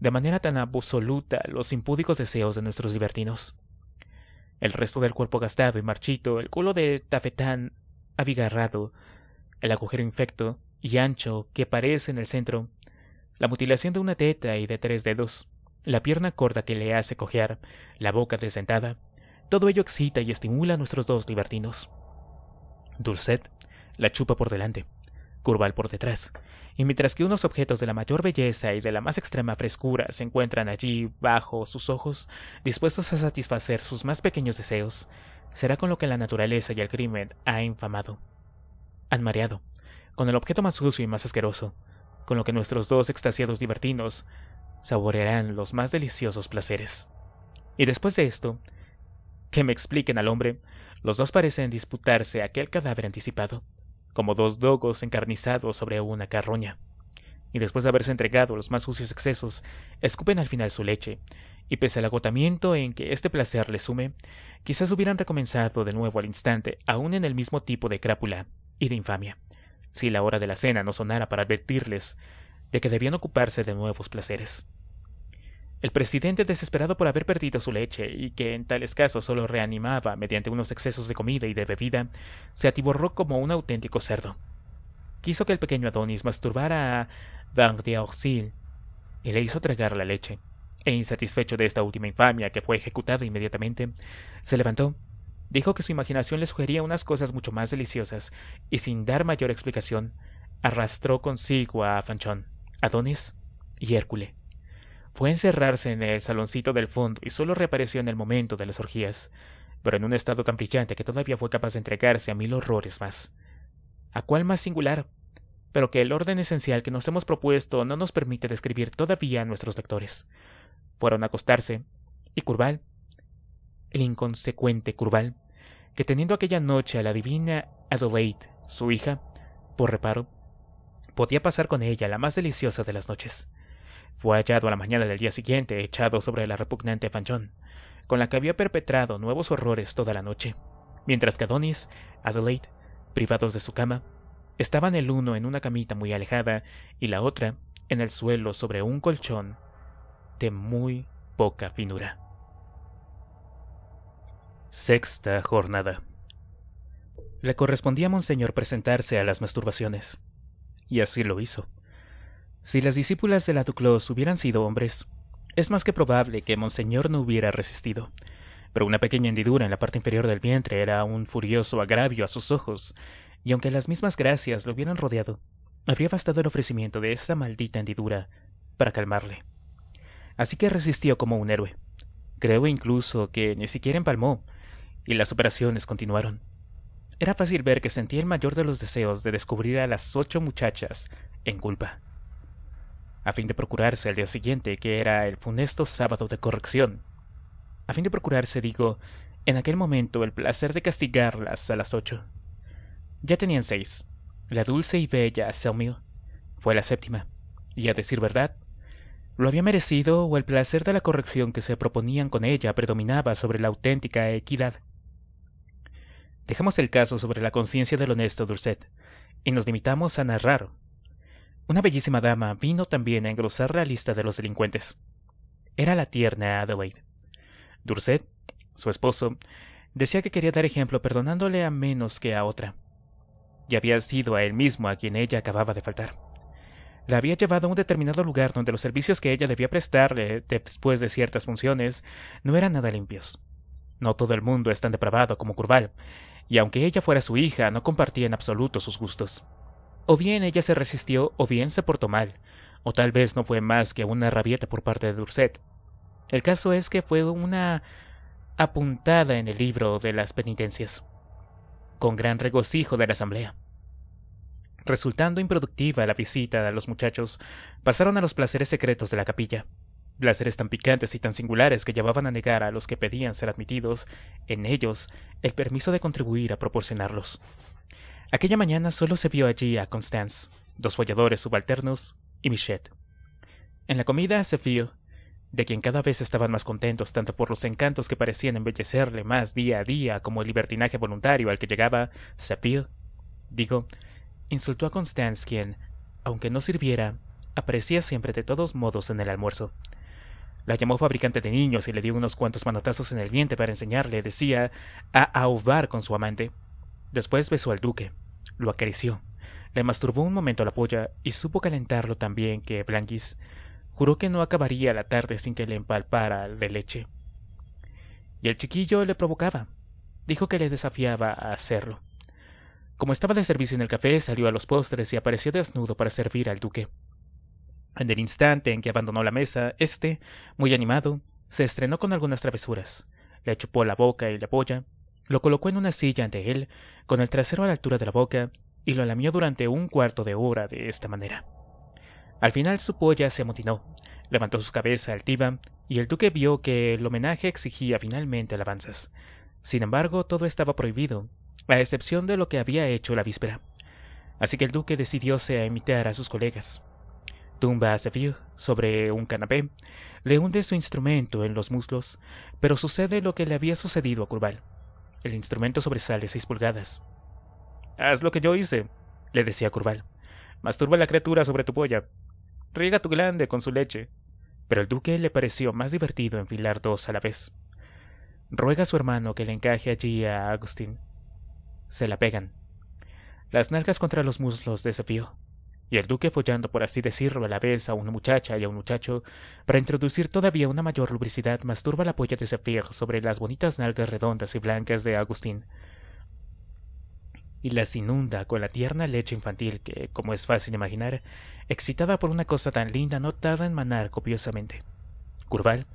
de manera tan absoluta los impúdicos deseos de nuestros libertinos. El resto del cuerpo gastado y marchito, el culo de tafetán abigarrado, el agujero infecto y ancho que parece en el centro, la mutilación de una teta y de tres dedos, la pierna corta que le hace cojear, la boca desdentada, todo ello excita y estimula a nuestros dos libertinos. Dulcet la chupa por delante, curval por detrás, y mientras que unos objetos de la mayor belleza y de la más extrema frescura se encuentran allí bajo sus ojos, dispuestos a satisfacer sus más pequeños deseos, será con lo que la naturaleza y el crimen ha infamado. Han mareado, con el objeto más sucio y más asqueroso, con lo que nuestros dos extasiados libertinos saborearán los más deliciosos placeres. Y después de esto, que me expliquen al hombre, los dos parecen disputarse aquel cadáver anticipado como dos dogos encarnizados sobre una carroña. Y después de haberse entregado los más sucios excesos, escupen al final su leche, y pese al agotamiento en que este placer les sume, quizás hubieran recomenzado de nuevo al instante, aún en el mismo tipo de crápula y de infamia, si la hora de la cena no sonara para advertirles de que debían ocuparse de nuevos placeres. El presidente, desesperado por haber perdido su leche y que en tales casos solo reanimaba mediante unos excesos de comida y de bebida, se atiborró como un auténtico cerdo. Quiso que el pequeño Adonis masturbara a Auxil y le hizo tragar la leche. E insatisfecho de esta última infamia que fue ejecutada inmediatamente, se levantó, dijo que su imaginación le sugería unas cosas mucho más deliciosas y sin dar mayor explicación, arrastró consigo a Fanchón, Adonis y Hércules fue encerrarse en el saloncito del fondo y solo reapareció en el momento de las orgías, pero en un estado tan brillante que todavía fue capaz de entregarse a mil horrores más. ¿A cuál más singular? Pero que el orden esencial que nos hemos propuesto no nos permite describir todavía a nuestros lectores. Fueron a acostarse, y Curval, el inconsecuente Curval, que teniendo aquella noche a la divina Adelaide, su hija, por reparo, podía pasar con ella la más deliciosa de las noches. Fue hallado a la mañana del día siguiente echado sobre la repugnante fanchón, con la que había perpetrado nuevos horrores toda la noche, mientras que Adonis, Adelaide, privados de su cama, estaban el uno en una camita muy alejada y la otra en el suelo sobre un colchón de muy poca finura. Sexta jornada. Le correspondía a Monseñor presentarse a las masturbaciones, y así lo hizo. Si las discípulas de la Duclos hubieran sido hombres, es más que probable que Monseñor no hubiera resistido. Pero una pequeña hendidura en la parte inferior del vientre era un furioso agravio a sus ojos, y aunque las mismas gracias lo hubieran rodeado, habría bastado el ofrecimiento de esa maldita hendidura para calmarle. Así que resistió como un héroe. Creo incluso que ni siquiera empalmó, y las operaciones continuaron. Era fácil ver que sentía el mayor de los deseos de descubrir a las ocho muchachas en culpa a fin de procurarse al día siguiente, que era el funesto sábado de corrección. A fin de procurarse, digo, en aquel momento el placer de castigarlas a las ocho. Ya tenían seis. La dulce y bella Selmio fue la séptima, y a decir verdad, lo había merecido o el placer de la corrección que se proponían con ella predominaba sobre la auténtica equidad. Dejamos el caso sobre la conciencia del honesto Dulcet, y nos limitamos a narrar una bellísima dama vino también a engrosar la lista de los delincuentes. Era la tierna Adelaide. Durset, su esposo, decía que quería dar ejemplo perdonándole a menos que a otra. Y había sido a él mismo a quien ella acababa de faltar. La había llevado a un determinado lugar donde los servicios que ella debía prestarle después de ciertas funciones no eran nada limpios. No todo el mundo es tan depravado como Curval, y aunque ella fuera su hija, no compartía en absoluto sus gustos. O bien ella se resistió o bien se portó mal, o tal vez no fue más que una rabieta por parte de Durset. El caso es que fue una apuntada en el libro de las penitencias, con gran regocijo de la asamblea. Resultando improductiva la visita a los muchachos, pasaron a los placeres secretos de la capilla, placeres tan picantes y tan singulares que llevaban a negar a los que pedían ser admitidos en ellos el permiso de contribuir a proporcionarlos. Aquella mañana solo se vio allí a Constance, dos folladores subalternos y Michette. En la comida se de quien cada vez estaban más contentos tanto por los encantos que parecían embellecerle más día a día como el libertinaje voluntario al que llegaba, vio, digo, insultó a Constance quien, aunque no sirviera, aparecía siempre de todos modos en el almuerzo. La llamó fabricante de niños y le dio unos cuantos manotazos en el vientre para enseñarle, decía, a ahogar con su amante. Después besó al duque, lo acarició, le masturbó un momento la polla y supo calentarlo tan bien que Blanquis juró que no acabaría la tarde sin que le empalpara de leche. Y el chiquillo le provocaba. Dijo que le desafiaba a hacerlo. Como estaba de servicio en el café, salió a los postres y apareció desnudo para servir al duque. En el instante en que abandonó la mesa, este, muy animado, se estrenó con algunas travesuras. Le chupó la boca y la polla, lo colocó en una silla ante él, con el trasero a la altura de la boca, y lo lamió durante un cuarto de hora de esta manera. Al final su polla se amotinó, levantó su cabeza altiva, y el duque vio que el homenaje exigía finalmente alabanzas. Sin embargo, todo estaba prohibido, a excepción de lo que había hecho la víspera. Así que el duque decidióse a imitar a sus colegas. Tumba a Seville sobre un canapé, le hunde su instrumento en los muslos, pero sucede lo que le había sucedido a Curval. El instrumento sobresale seis pulgadas. Haz lo que yo hice, le decía Curval. Masturba a la criatura sobre tu polla. Riega tu glande con su leche. Pero al duque le pareció más divertido enfilar dos a la vez. Ruega a su hermano que le encaje allí a Agustín. Se la pegan. Las nalgas contra los muslos desafió y el duque follando, por así decirlo, a la vez a una muchacha y a un muchacho, para introducir todavía una mayor lubricidad, masturba la polla de Zephyr sobre las bonitas nalgas redondas y blancas de Agustín, y las inunda con la tierna leche infantil que, como es fácil imaginar, excitada por una cosa tan linda, no tarda en manar copiosamente. Curval,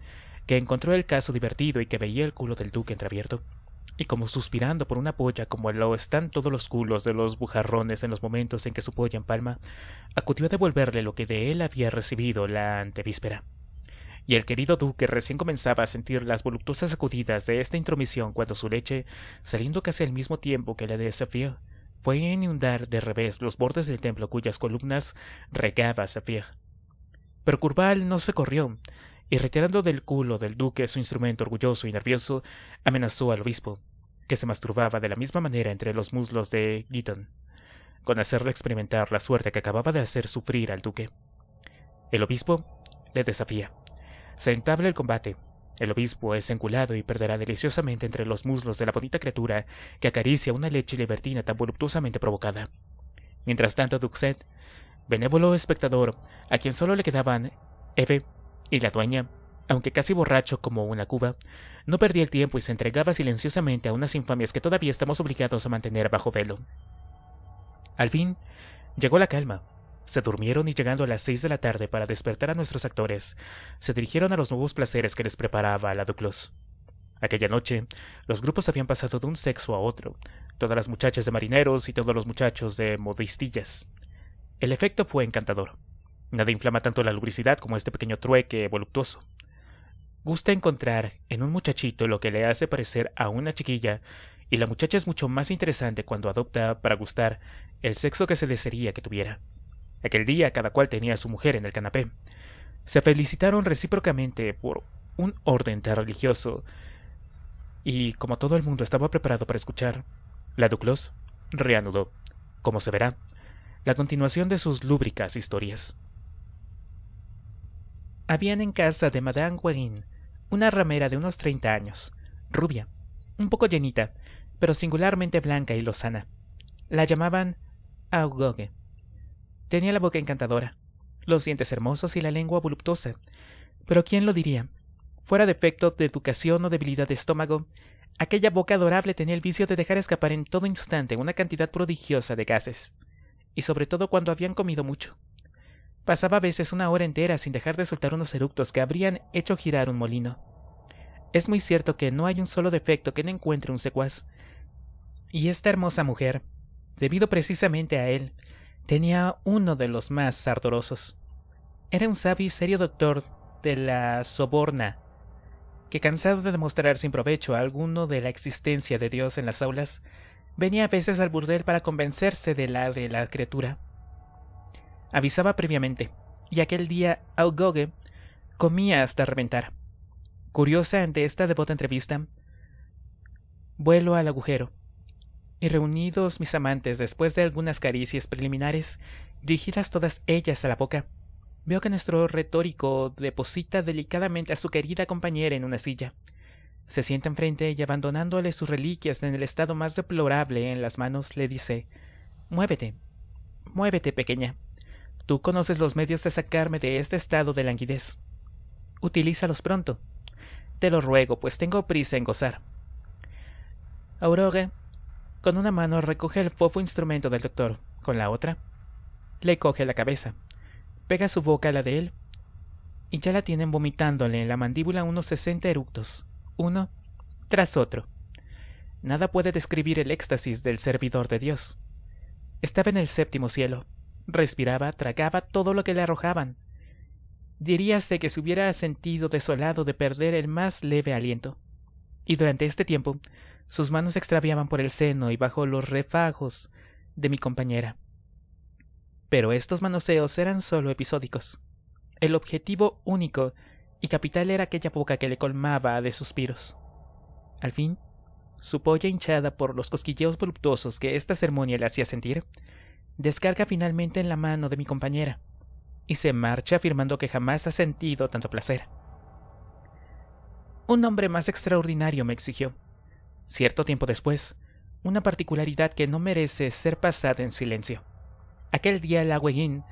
que encontró el caso divertido y que veía el culo del duque entreabierto, y como suspirando por una polla como lo están todos los culos de los bujarrones en los momentos en que su polla empalma, acudió a devolverle lo que de él había recibido la antevíspera. Y el querido duque recién comenzaba a sentir las voluptuosas sacudidas de esta intromisión cuando su leche, saliendo casi al mismo tiempo que la de Saphir, fue a inundar de revés los bordes del templo cuyas columnas regaba Saphir. Pero Curval no se corrió, y retirando del culo del duque su instrumento orgulloso y nervioso, amenazó al obispo, que se masturbaba de la misma manera entre los muslos de Giton, con hacerle experimentar la suerte que acababa de hacer sufrir al duque. El obispo le desafía. Se el combate. El obispo es enculado y perderá deliciosamente entre los muslos de la bonita criatura que acaricia una leche libertina tan voluptuosamente provocada. Mientras tanto, Duxet, benévolo espectador, a quien solo le quedaban Eve. Y la dueña, aunque casi borracho como una cuba, no perdía el tiempo y se entregaba silenciosamente a unas infamias que todavía estamos obligados a mantener bajo velo. Al fin, llegó la calma. Se durmieron y llegando a las seis de la tarde para despertar a nuestros actores, se dirigieron a los nuevos placeres que les preparaba la Duclos. Aquella noche, los grupos habían pasado de un sexo a otro, todas las muchachas de marineros y todos los muchachos de modistillas. El efecto fue encantador. Nada inflama tanto la lubricidad como este pequeño trueque voluptuoso. Gusta encontrar en un muchachito lo que le hace parecer a una chiquilla, y la muchacha es mucho más interesante cuando adopta, para gustar, el sexo que se desearía que tuviera. Aquel día cada cual tenía a su mujer en el canapé. Se felicitaron recíprocamente por un orden tan religioso, y como todo el mundo estaba preparado para escuchar, la Duclos reanudó, como se verá, la continuación de sus lúbricas historias. Habían en casa de Madame Guerin una ramera de unos 30 años, rubia, un poco llenita, pero singularmente blanca y lozana. La llamaban Augogue. Tenía la boca encantadora, los dientes hermosos y la lengua voluptuosa. Pero quién lo diría, fuera defecto de educación o debilidad de estómago, aquella boca adorable tenía el vicio de dejar escapar en todo instante una cantidad prodigiosa de gases, y sobre todo cuando habían comido mucho. Pasaba a veces una hora entera sin dejar de soltar unos eructos que habrían hecho girar un molino. Es muy cierto que no hay un solo defecto que no encuentre un secuaz. Y esta hermosa mujer, debido precisamente a él, tenía uno de los más ardorosos. Era un sabio y serio doctor de la soborna, que cansado de demostrar sin provecho alguno de la existencia de Dios en las aulas, venía a veces al burdel para convencerse de la de la criatura avisaba previamente, y aquel día Augoge comía hasta reventar. Curiosa ante esta devota entrevista, vuelo al agujero, y reunidos mis amantes después de algunas caricias preliminares, dirigidas todas ellas a la boca, veo que nuestro retórico deposita delicadamente a su querida compañera en una silla. Se sienta enfrente y abandonándole sus reliquias en el estado más deplorable en las manos, le dice Muévete, muévete, pequeña. Tú conoces los medios de sacarme de este estado de languidez. Utilízalos pronto. Te lo ruego, pues tengo prisa en gozar. Aurora, con una mano recoge el fofo instrumento del doctor, con la otra le coge la cabeza, pega su boca a la de él, y ya la tienen vomitándole en la mandíbula unos sesenta eructos, uno tras otro. Nada puede describir el éxtasis del servidor de Dios. Estaba en el séptimo cielo. Respiraba, tragaba todo lo que le arrojaban. Diríase que se hubiera sentido desolado de perder el más leve aliento. Y durante este tiempo, sus manos se extraviaban por el seno y bajo los refajos de mi compañera. Pero estos manoseos eran solo episódicos. El objetivo único y capital era aquella boca que le colmaba de suspiros. Al fin, su polla hinchada por los cosquilleos voluptuosos que esta ceremonia le hacía sentir, descarga finalmente en la mano de mi compañera y se marcha afirmando que jamás ha sentido tanto placer. Un hombre más extraordinario me exigió. Cierto tiempo después, una particularidad que no merece ser pasada en silencio. Aquel día el Weguín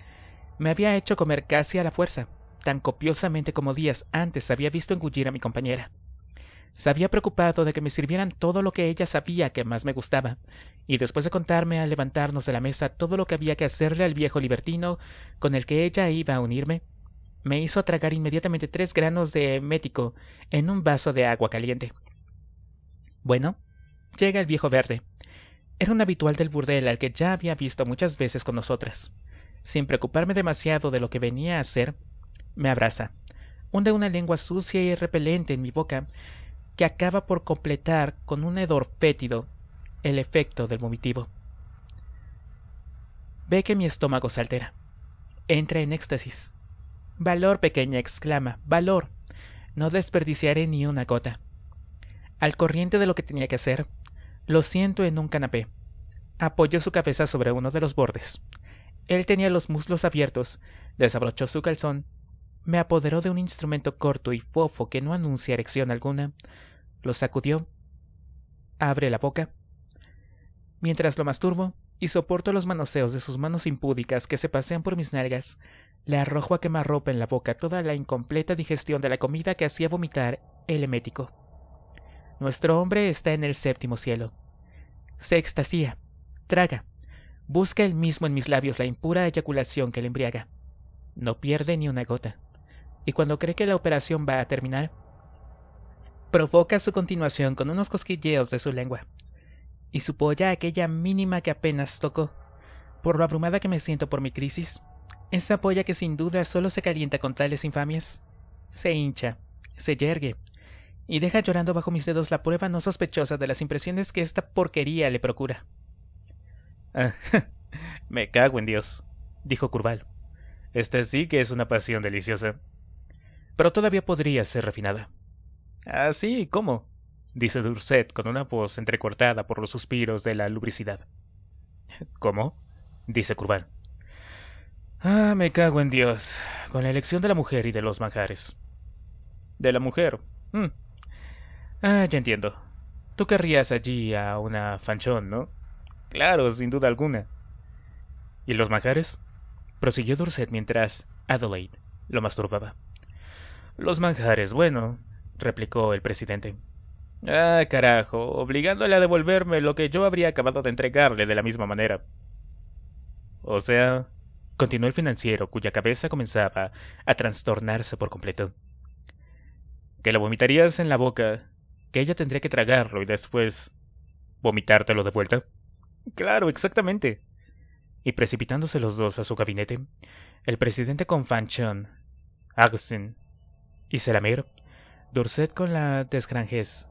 me había hecho comer casi a la fuerza, tan copiosamente como días antes había visto engullir a mi compañera se había preocupado de que me sirvieran todo lo que ella sabía que más me gustaba, y después de contarme al levantarnos de la mesa todo lo que había que hacerle al viejo libertino con el que ella iba a unirme, me hizo tragar inmediatamente tres granos de mético en un vaso de agua caliente. Bueno, llega el viejo verde. Era un habitual del burdel al que ya había visto muchas veces con nosotras. Sin preocuparme demasiado de lo que venía a hacer, me abraza. Hunde una lengua sucia y repelente en mi boca que acaba por completar con un hedor fétido el efecto del vomitivo. Ve que mi estómago se altera. Entra en éxtasis. Valor, pequeña, exclama, valor. No desperdiciaré ni una gota. Al corriente de lo que tenía que hacer, lo siento en un canapé. Apoyó su cabeza sobre uno de los bordes. Él tenía los muslos abiertos, desabrochó su calzón me apoderó de un instrumento corto y fofo que no anuncia erección alguna, lo sacudió, abre la boca. Mientras lo masturbo y soporto los manoseos de sus manos impúdicas que se pasean por mis nalgas, le arrojo a quemarropa en la boca toda la incompleta digestión de la comida que hacía vomitar el emético. Nuestro hombre está en el séptimo cielo. Se extasía, traga, busca él mismo en mis labios la impura eyaculación que le embriaga. No pierde ni una gota y cuando cree que la operación va a terminar, provoca su continuación con unos cosquilleos de su lengua, y su polla aquella mínima que apenas tocó. Por lo abrumada que me siento por mi crisis, esa polla que sin duda solo se calienta con tales infamias, se hincha, se yergue, y deja llorando bajo mis dedos la prueba no sospechosa de las impresiones que esta porquería le procura. Ah, *laughs* me cago en Dios, dijo Curval. Esta sí que es una pasión deliciosa pero todavía podría ser refinada. ¿Ah, sí? ¿Cómo? dice Durset con una voz entrecortada por los suspiros de la lubricidad. ¿Cómo? dice Curván. Ah, me cago en Dios, con la elección de la mujer y de los manjares. De la mujer. Mm. Ah, ya entiendo. Tú querrías allí a una fanchón, ¿no? Claro, sin duda alguna. ¿Y los manjares? prosiguió Durset mientras Adelaide lo masturbaba. Los manjares, bueno, replicó el presidente. Ah, carajo, obligándole a devolverme lo que yo habría acabado de entregarle de la misma manera. O sea, continuó el financiero, cuya cabeza comenzaba a trastornarse por completo. Que lo vomitarías en la boca, que ella tendría que tragarlo y después vomitártelo de vuelta. Claro, exactamente. Y precipitándose los dos a su gabinete, el presidente con Agustin y Selamir, Dorset con la desgranjez,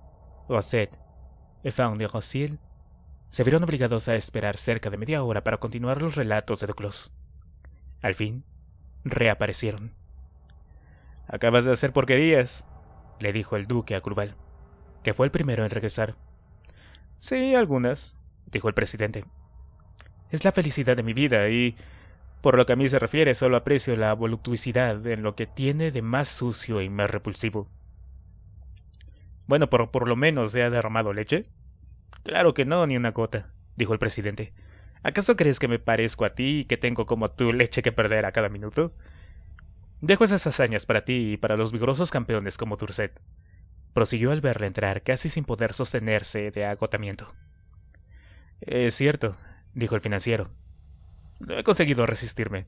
oset y y de Rosil, se vieron obligados a esperar cerca de media hora para continuar los relatos de Duclos. Al fin, reaparecieron. Acabas de hacer porquerías, le dijo el duque a Curval, que fue el primero en regresar. Sí, algunas, dijo el presidente. Es la felicidad de mi vida y por lo que a mí se refiere, solo aprecio la voluptuosidad en lo que tiene de más sucio y más repulsivo. Bueno, por lo menos se ha derramado leche. Claro que no, ni una gota, dijo el presidente. ¿Acaso crees que me parezco a ti y que tengo como tú leche que perder a cada minuto? Dejo esas hazañas para ti y para los vigorosos campeones como Turset. Prosiguió al verle entrar casi sin poder sostenerse de agotamiento. Es cierto, dijo el financiero, no he conseguido resistirme.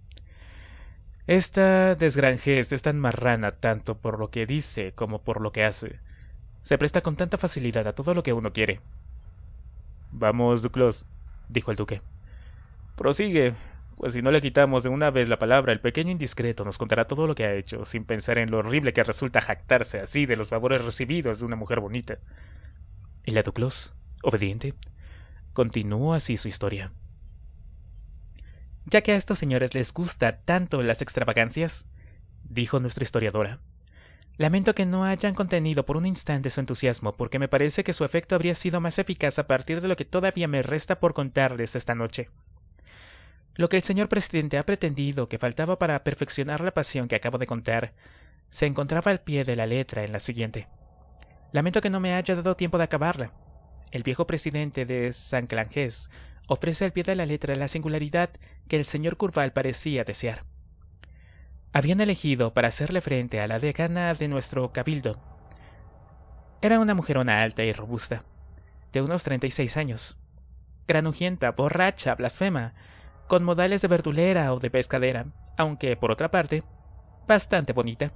Esta desgranjez es tan marrana tanto por lo que dice como por lo que hace. Se presta con tanta facilidad a todo lo que uno quiere. Vamos, Duclos, dijo el duque. Prosigue, pues si no le quitamos de una vez la palabra, el pequeño indiscreto nos contará todo lo que ha hecho, sin pensar en lo horrible que resulta jactarse así de los favores recibidos de una mujer bonita. Y la Duclos, obediente, continuó así su historia ya que a estos señores les gusta tanto las extravagancias, dijo nuestra historiadora. Lamento que no hayan contenido por un instante su entusiasmo, porque me parece que su efecto habría sido más eficaz a partir de lo que todavía me resta por contarles esta noche. Lo que el señor presidente ha pretendido que faltaba para perfeccionar la pasión que acabo de contar, se encontraba al pie de la letra en la siguiente. Lamento que no me haya dado tiempo de acabarla. El viejo presidente de San Clangés ofrece al pie de la letra la singularidad que el señor Curval parecía desear. Habían elegido para hacerle frente a la decana de nuestro cabildo. Era una mujerona alta y robusta, de unos 36 años, granujienta, borracha, blasfema, con modales de verdulera o de pescadera, aunque, por otra parte, bastante bonita.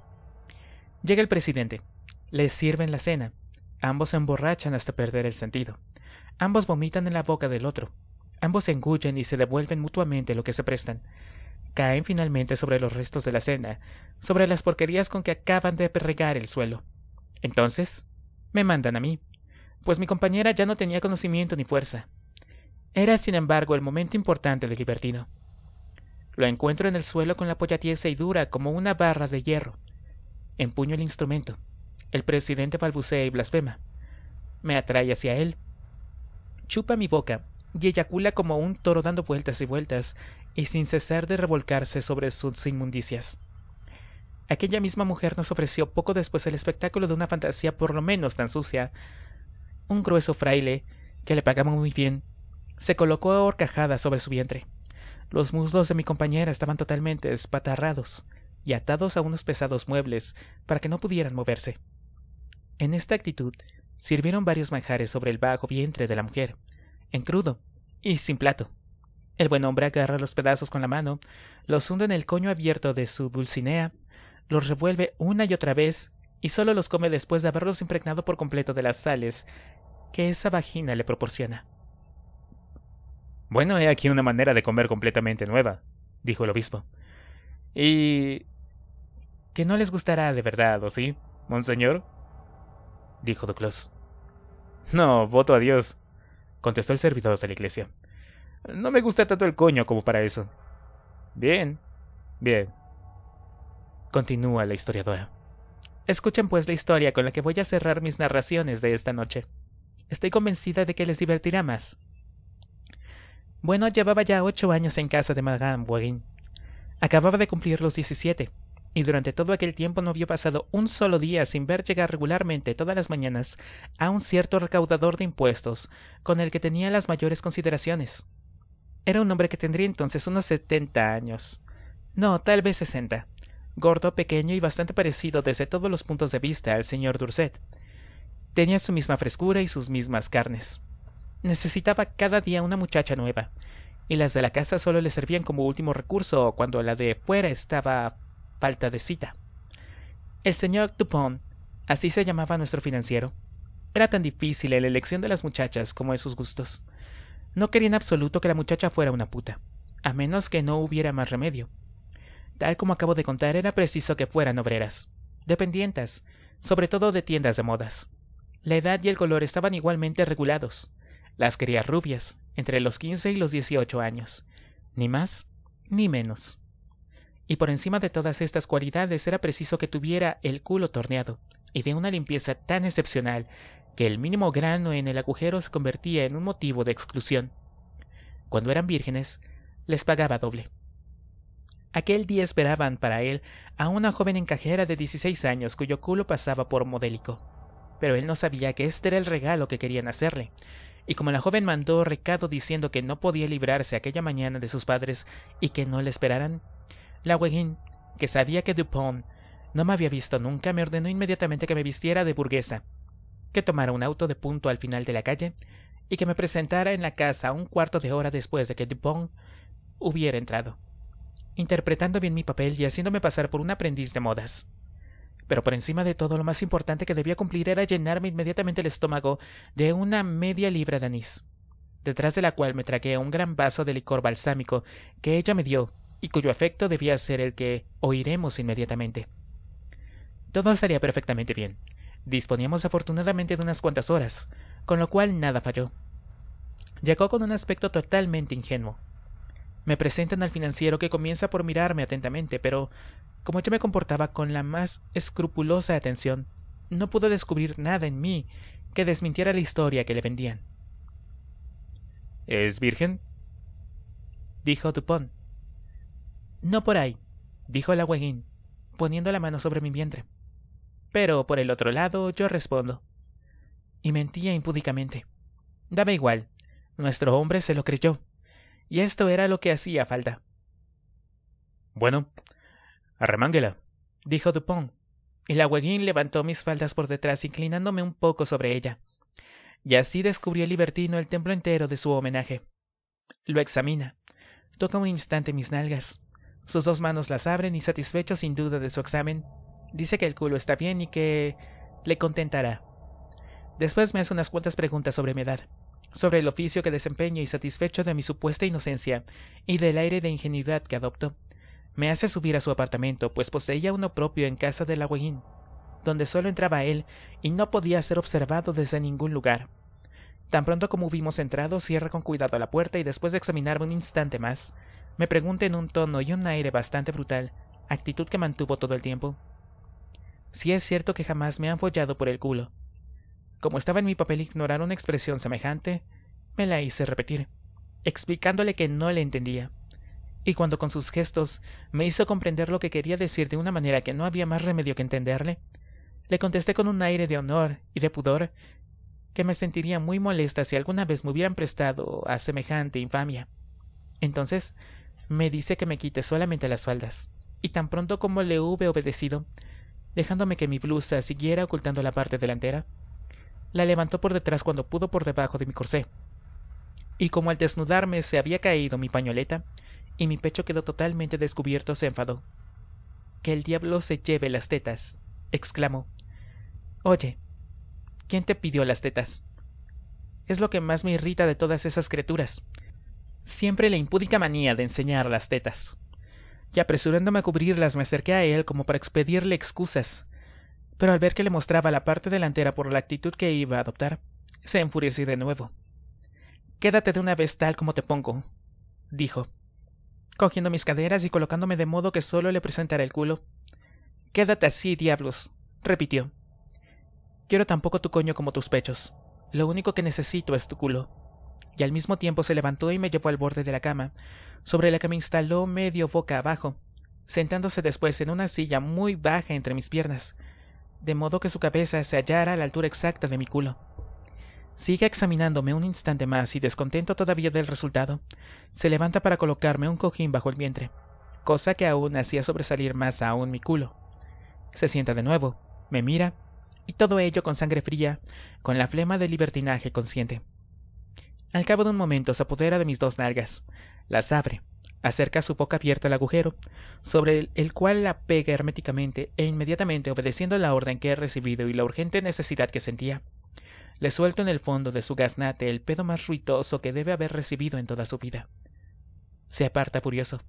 Llega el presidente, les sirven la cena, ambos se emborrachan hasta perder el sentido, ambos vomitan en la boca del otro, Ambos se engullen y se devuelven mutuamente lo que se prestan. Caen finalmente sobre los restos de la cena, sobre las porquerías con que acaban de perregar el suelo. Entonces, me mandan a mí, pues mi compañera ya no tenía conocimiento ni fuerza. Era, sin embargo, el momento importante del libertino. Lo encuentro en el suelo con la polla tiesa y dura como una barra de hierro. Empuño el instrumento. El presidente balbucea y blasfema. Me atrae hacia él. Chupa mi boca y eyacula como un toro dando vueltas y vueltas, y sin cesar de revolcarse sobre sus inmundicias. Aquella misma mujer nos ofreció poco después el espectáculo de una fantasía por lo menos tan sucia. Un grueso fraile, que le pagaba muy bien, se colocó a sobre su vientre. Los muslos de mi compañera estaban totalmente espatarrados y atados a unos pesados muebles para que no pudieran moverse. En esta actitud, sirvieron varios manjares sobre el bajo vientre de la mujer, en crudo, y sin plato. El buen hombre agarra los pedazos con la mano, los hunde en el coño abierto de su dulcinea, los revuelve una y otra vez, y solo los come después de haberlos impregnado por completo de las sales que esa vagina le proporciona. Bueno, he aquí una manera de comer completamente nueva, dijo el obispo. Y... que no les gustará de verdad, ¿o sí, monseñor? dijo Duclos. No, voto a Dios, contestó el servidor de la iglesia. No me gusta tanto el coño como para eso. Bien, bien. Continúa la historiadora. Escuchen pues la historia con la que voy a cerrar mis narraciones de esta noche. Estoy convencida de que les divertirá más. Bueno, llevaba ya ocho años en casa de Madame boeing Acababa de cumplir los diecisiete y durante todo aquel tiempo no había pasado un solo día sin ver llegar regularmente todas las mañanas a un cierto recaudador de impuestos, con el que tenía las mayores consideraciones. Era un hombre que tendría entonces unos setenta años. No, tal vez sesenta. Gordo, pequeño y bastante parecido desde todos los puntos de vista al señor Durset. Tenía su misma frescura y sus mismas carnes. Necesitaba cada día una muchacha nueva, y las de la casa solo le servían como último recurso cuando la de fuera estaba falta de cita. El señor Dupont, así se llamaba nuestro financiero, era tan difícil la elección de las muchachas como esos sus gustos. No quería en absoluto que la muchacha fuera una puta, a menos que no hubiera más remedio. Tal como acabo de contar, era preciso que fueran obreras, dependientas, sobre todo de tiendas de modas. La edad y el color estaban igualmente regulados. Las quería rubias, entre los 15 y los 18 años, ni más ni menos y por encima de todas estas cualidades era preciso que tuviera el culo torneado y de una limpieza tan excepcional que el mínimo grano en el agujero se convertía en un motivo de exclusión. Cuando eran vírgenes, les pagaba doble. Aquel día esperaban para él a una joven encajera de 16 años cuyo culo pasaba por modélico. Pero él no sabía que este era el regalo que querían hacerle. Y como la joven mandó recado diciendo que no podía librarse aquella mañana de sus padres y que no le esperaran, la que sabía que Dupont no me había visto nunca, me ordenó inmediatamente que me vistiera de burguesa, que tomara un auto de punto al final de la calle y que me presentara en la casa un cuarto de hora después de que Dupont hubiera entrado, interpretando bien mi papel y haciéndome pasar por un aprendiz de modas. Pero por encima de todo, lo más importante que debía cumplir era llenarme inmediatamente el estómago de una media libra de anís, detrás de la cual me tragué un gran vaso de licor balsámico que ella me dio y cuyo efecto debía ser el que oiremos inmediatamente. Todo estaría perfectamente bien. Disponíamos afortunadamente de unas cuantas horas, con lo cual nada falló. Llegó con un aspecto totalmente ingenuo. Me presentan al financiero que comienza por mirarme atentamente, pero como yo me comportaba con la más escrupulosa atención, no pudo descubrir nada en mí que desmintiera la historia que le vendían. ¿Es virgen? dijo Dupont, no por ahí, dijo el poniendo la mano sobre mi vientre. Pero por el otro lado yo respondo. Y mentía impúdicamente. Daba igual, nuestro hombre se lo creyó, y esto era lo que hacía falta. Bueno, arremánguela, dijo Dupont. El agüeguín levantó mis faldas por detrás, inclinándome un poco sobre ella. Y así descubrió el libertino el templo entero de su homenaje. Lo examina. Toca un instante mis nalgas. Sus dos manos las abren y satisfecho sin duda de su examen, dice que el culo está bien y que le contentará. Después me hace unas cuantas preguntas sobre mi edad, sobre el oficio que desempeño y satisfecho de mi supuesta inocencia y del aire de ingenuidad que adopto. Me hace subir a su apartamento, pues poseía uno propio en casa del Agüeguín, donde solo entraba él y no podía ser observado desde ningún lugar. Tan pronto como hubimos entrado, cierra con cuidado la puerta y después de examinarme un instante más, me pregunté en un tono y un aire bastante brutal, actitud que mantuvo todo el tiempo. Si es cierto que jamás me han follado por el culo. Como estaba en mi papel ignorar una expresión semejante, me la hice repetir, explicándole que no le entendía. Y cuando con sus gestos me hizo comprender lo que quería decir de una manera que no había más remedio que entenderle, le contesté con un aire de honor y de pudor que me sentiría muy molesta si alguna vez me hubieran prestado a semejante infamia. Entonces me dice que me quite solamente las faldas, y tan pronto como le hube obedecido, dejándome que mi blusa siguiera ocultando la parte delantera, la levantó por detrás cuando pudo por debajo de mi corsé. Y como al desnudarme se había caído mi pañoleta, y mi pecho quedó totalmente descubierto, se enfadó. Que el diablo se lleve las tetas, exclamó. Oye, ¿quién te pidió las tetas? Es lo que más me irrita de todas esas criaturas, siempre la impúdica manía de enseñar las tetas. Y apresurándome a cubrirlas me acerqué a él como para expedirle excusas, pero al ver que le mostraba la parte delantera por la actitud que iba a adoptar, se enfureció de nuevo. Quédate de una vez tal como te pongo, dijo, cogiendo mis caderas y colocándome de modo que solo le presentara el culo. Quédate así, diablos, repitió. Quiero tampoco tu coño como tus pechos. Lo único que necesito es tu culo y al mismo tiempo se levantó y me llevó al borde de la cama, sobre la que me instaló medio boca abajo, sentándose después en una silla muy baja entre mis piernas, de modo que su cabeza se hallara a la altura exacta de mi culo. Sigue examinándome un instante más y descontento todavía del resultado, se levanta para colocarme un cojín bajo el vientre, cosa que aún hacía sobresalir más aún mi culo. Se sienta de nuevo, me mira, y todo ello con sangre fría, con la flema del libertinaje consciente. Al cabo de un momento se apodera de mis dos nalgas, las abre, acerca su boca abierta al agujero, sobre el cual la pega herméticamente e inmediatamente obedeciendo la orden que he recibido y la urgente necesidad que sentía. Le suelto en el fondo de su gaznate el pedo más ruidoso que debe haber recibido en toda su vida. Se aparta furioso.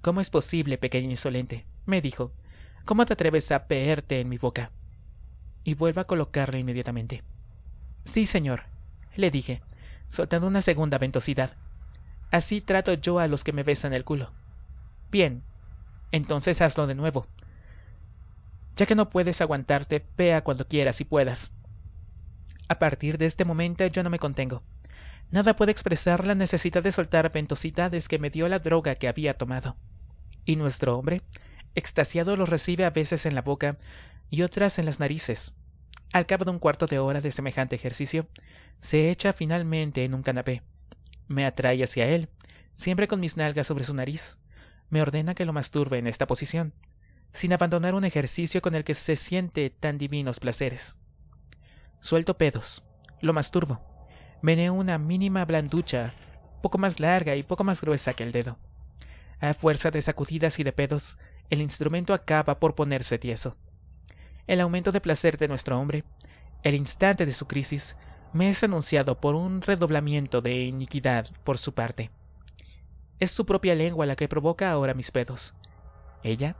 ¿Cómo es posible, pequeño insolente? me dijo. ¿Cómo te atreves a peerte en mi boca? Y vuelvo a colocarla inmediatamente. Sí, señor, le dije, soltando una segunda ventosidad. Así trato yo a los que me besan el culo. Bien, entonces hazlo de nuevo. Ya que no puedes aguantarte, vea cuando quieras y puedas. A partir de este momento yo no me contengo. Nada puede expresar la necesidad de soltar ventosidades que me dio la droga que había tomado. Y nuestro hombre, extasiado, los recibe a veces en la boca y otras en las narices. Al cabo de un cuarto de hora de semejante ejercicio, se echa finalmente en un canapé. Me atrae hacia él, siempre con mis nalgas sobre su nariz. Me ordena que lo masturbe en esta posición, sin abandonar un ejercicio con el que se siente tan divinos placeres. Suelto pedos, lo masturbo. Meneo una mínima blanducha, poco más larga y poco más gruesa que el dedo. A fuerza de sacudidas y de pedos, el instrumento acaba por ponerse tieso el aumento de placer de nuestro hombre, el instante de su crisis, me es anunciado por un redoblamiento de iniquidad por su parte. Es su propia lengua la que provoca ahora mis pedos. Ella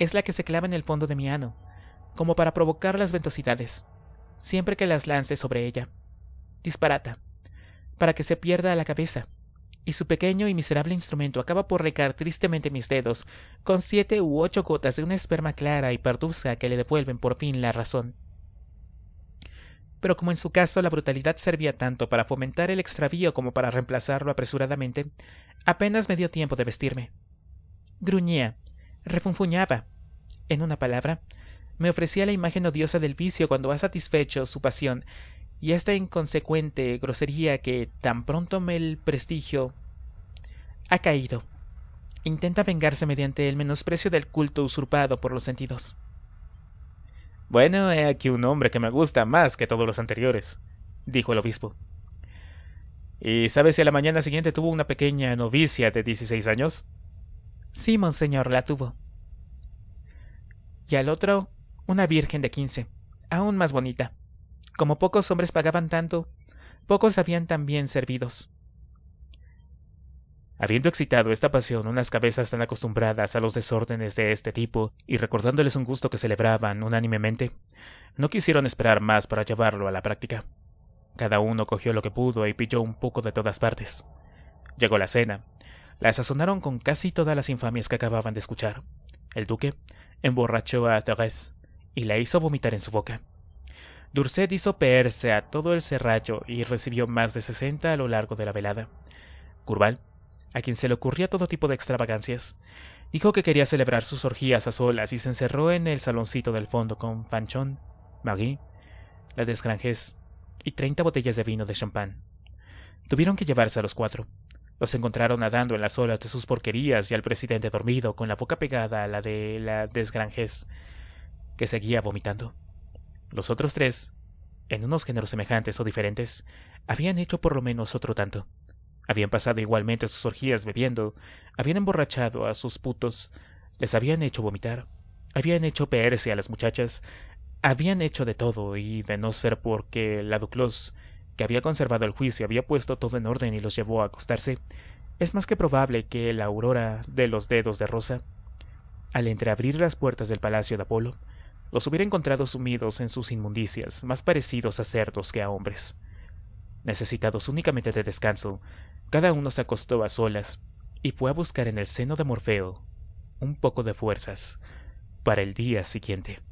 es la que se clava en el fondo de mi ano, como para provocar las ventosidades, siempre que las lance sobre ella. Disparata, para que se pierda la cabeza, y su pequeño y miserable instrumento acaba por recar tristemente mis dedos, con siete u ocho gotas de una esperma clara y perdusa que le devuelven por fin la razón. Pero como en su caso la brutalidad servía tanto para fomentar el extravío como para reemplazarlo apresuradamente, apenas me dio tiempo de vestirme. Gruñía, refunfuñaba. En una palabra, me ofrecía la imagen odiosa del vicio cuando ha satisfecho su pasión y esta inconsecuente grosería que tan pronto me el prestigio ha caído. Intenta vengarse mediante el menosprecio del culto usurpado por los sentidos. Bueno, he aquí un hombre que me gusta más que todos los anteriores, dijo el obispo. ¿Y sabes si a la mañana siguiente tuvo una pequeña novicia de 16 años? Sí, monseñor, la tuvo. Y al otro, una virgen de 15, aún más bonita. Como pocos hombres pagaban tanto, pocos habían tan bien servidos. Habiendo excitado esta pasión unas cabezas tan acostumbradas a los desórdenes de este tipo y recordándoles un gusto que celebraban unánimemente, no quisieron esperar más para llevarlo a la práctica. Cada uno cogió lo que pudo y pilló un poco de todas partes. Llegó la cena. La sazonaron con casi todas las infamias que acababan de escuchar. El duque emborrachó a Thérèse y la hizo vomitar en su boca. Durset hizo peerse a todo el serrallo y recibió más de sesenta a lo largo de la velada. Curval, a quien se le ocurría todo tipo de extravagancias, dijo que quería celebrar sus orgías a solas y se encerró en el saloncito del fondo con Panchón, Marie, la desgranjez y treinta botellas de vino de champán. Tuvieron que llevarse a los cuatro. Los encontraron nadando en las olas de sus porquerías y al presidente dormido con la boca pegada a la de la desgranjez, que seguía vomitando. Los otros tres, en unos géneros semejantes o diferentes, habían hecho por lo menos otro tanto. Habían pasado igualmente sus orgías bebiendo, habían emborrachado a sus putos, les habían hecho vomitar, habían hecho peerse a las muchachas, habían hecho de todo, y de no ser porque la Duclos, que había conservado el juicio, había puesto todo en orden y los llevó a acostarse, es más que probable que la aurora de los dedos de Rosa, al entreabrir las puertas del palacio de Apolo, los hubiera encontrado sumidos en sus inmundicias, más parecidos a cerdos que a hombres. Necesitados únicamente de descanso, cada uno se acostó a solas y fue a buscar en el seno de Morfeo un poco de fuerzas para el día siguiente.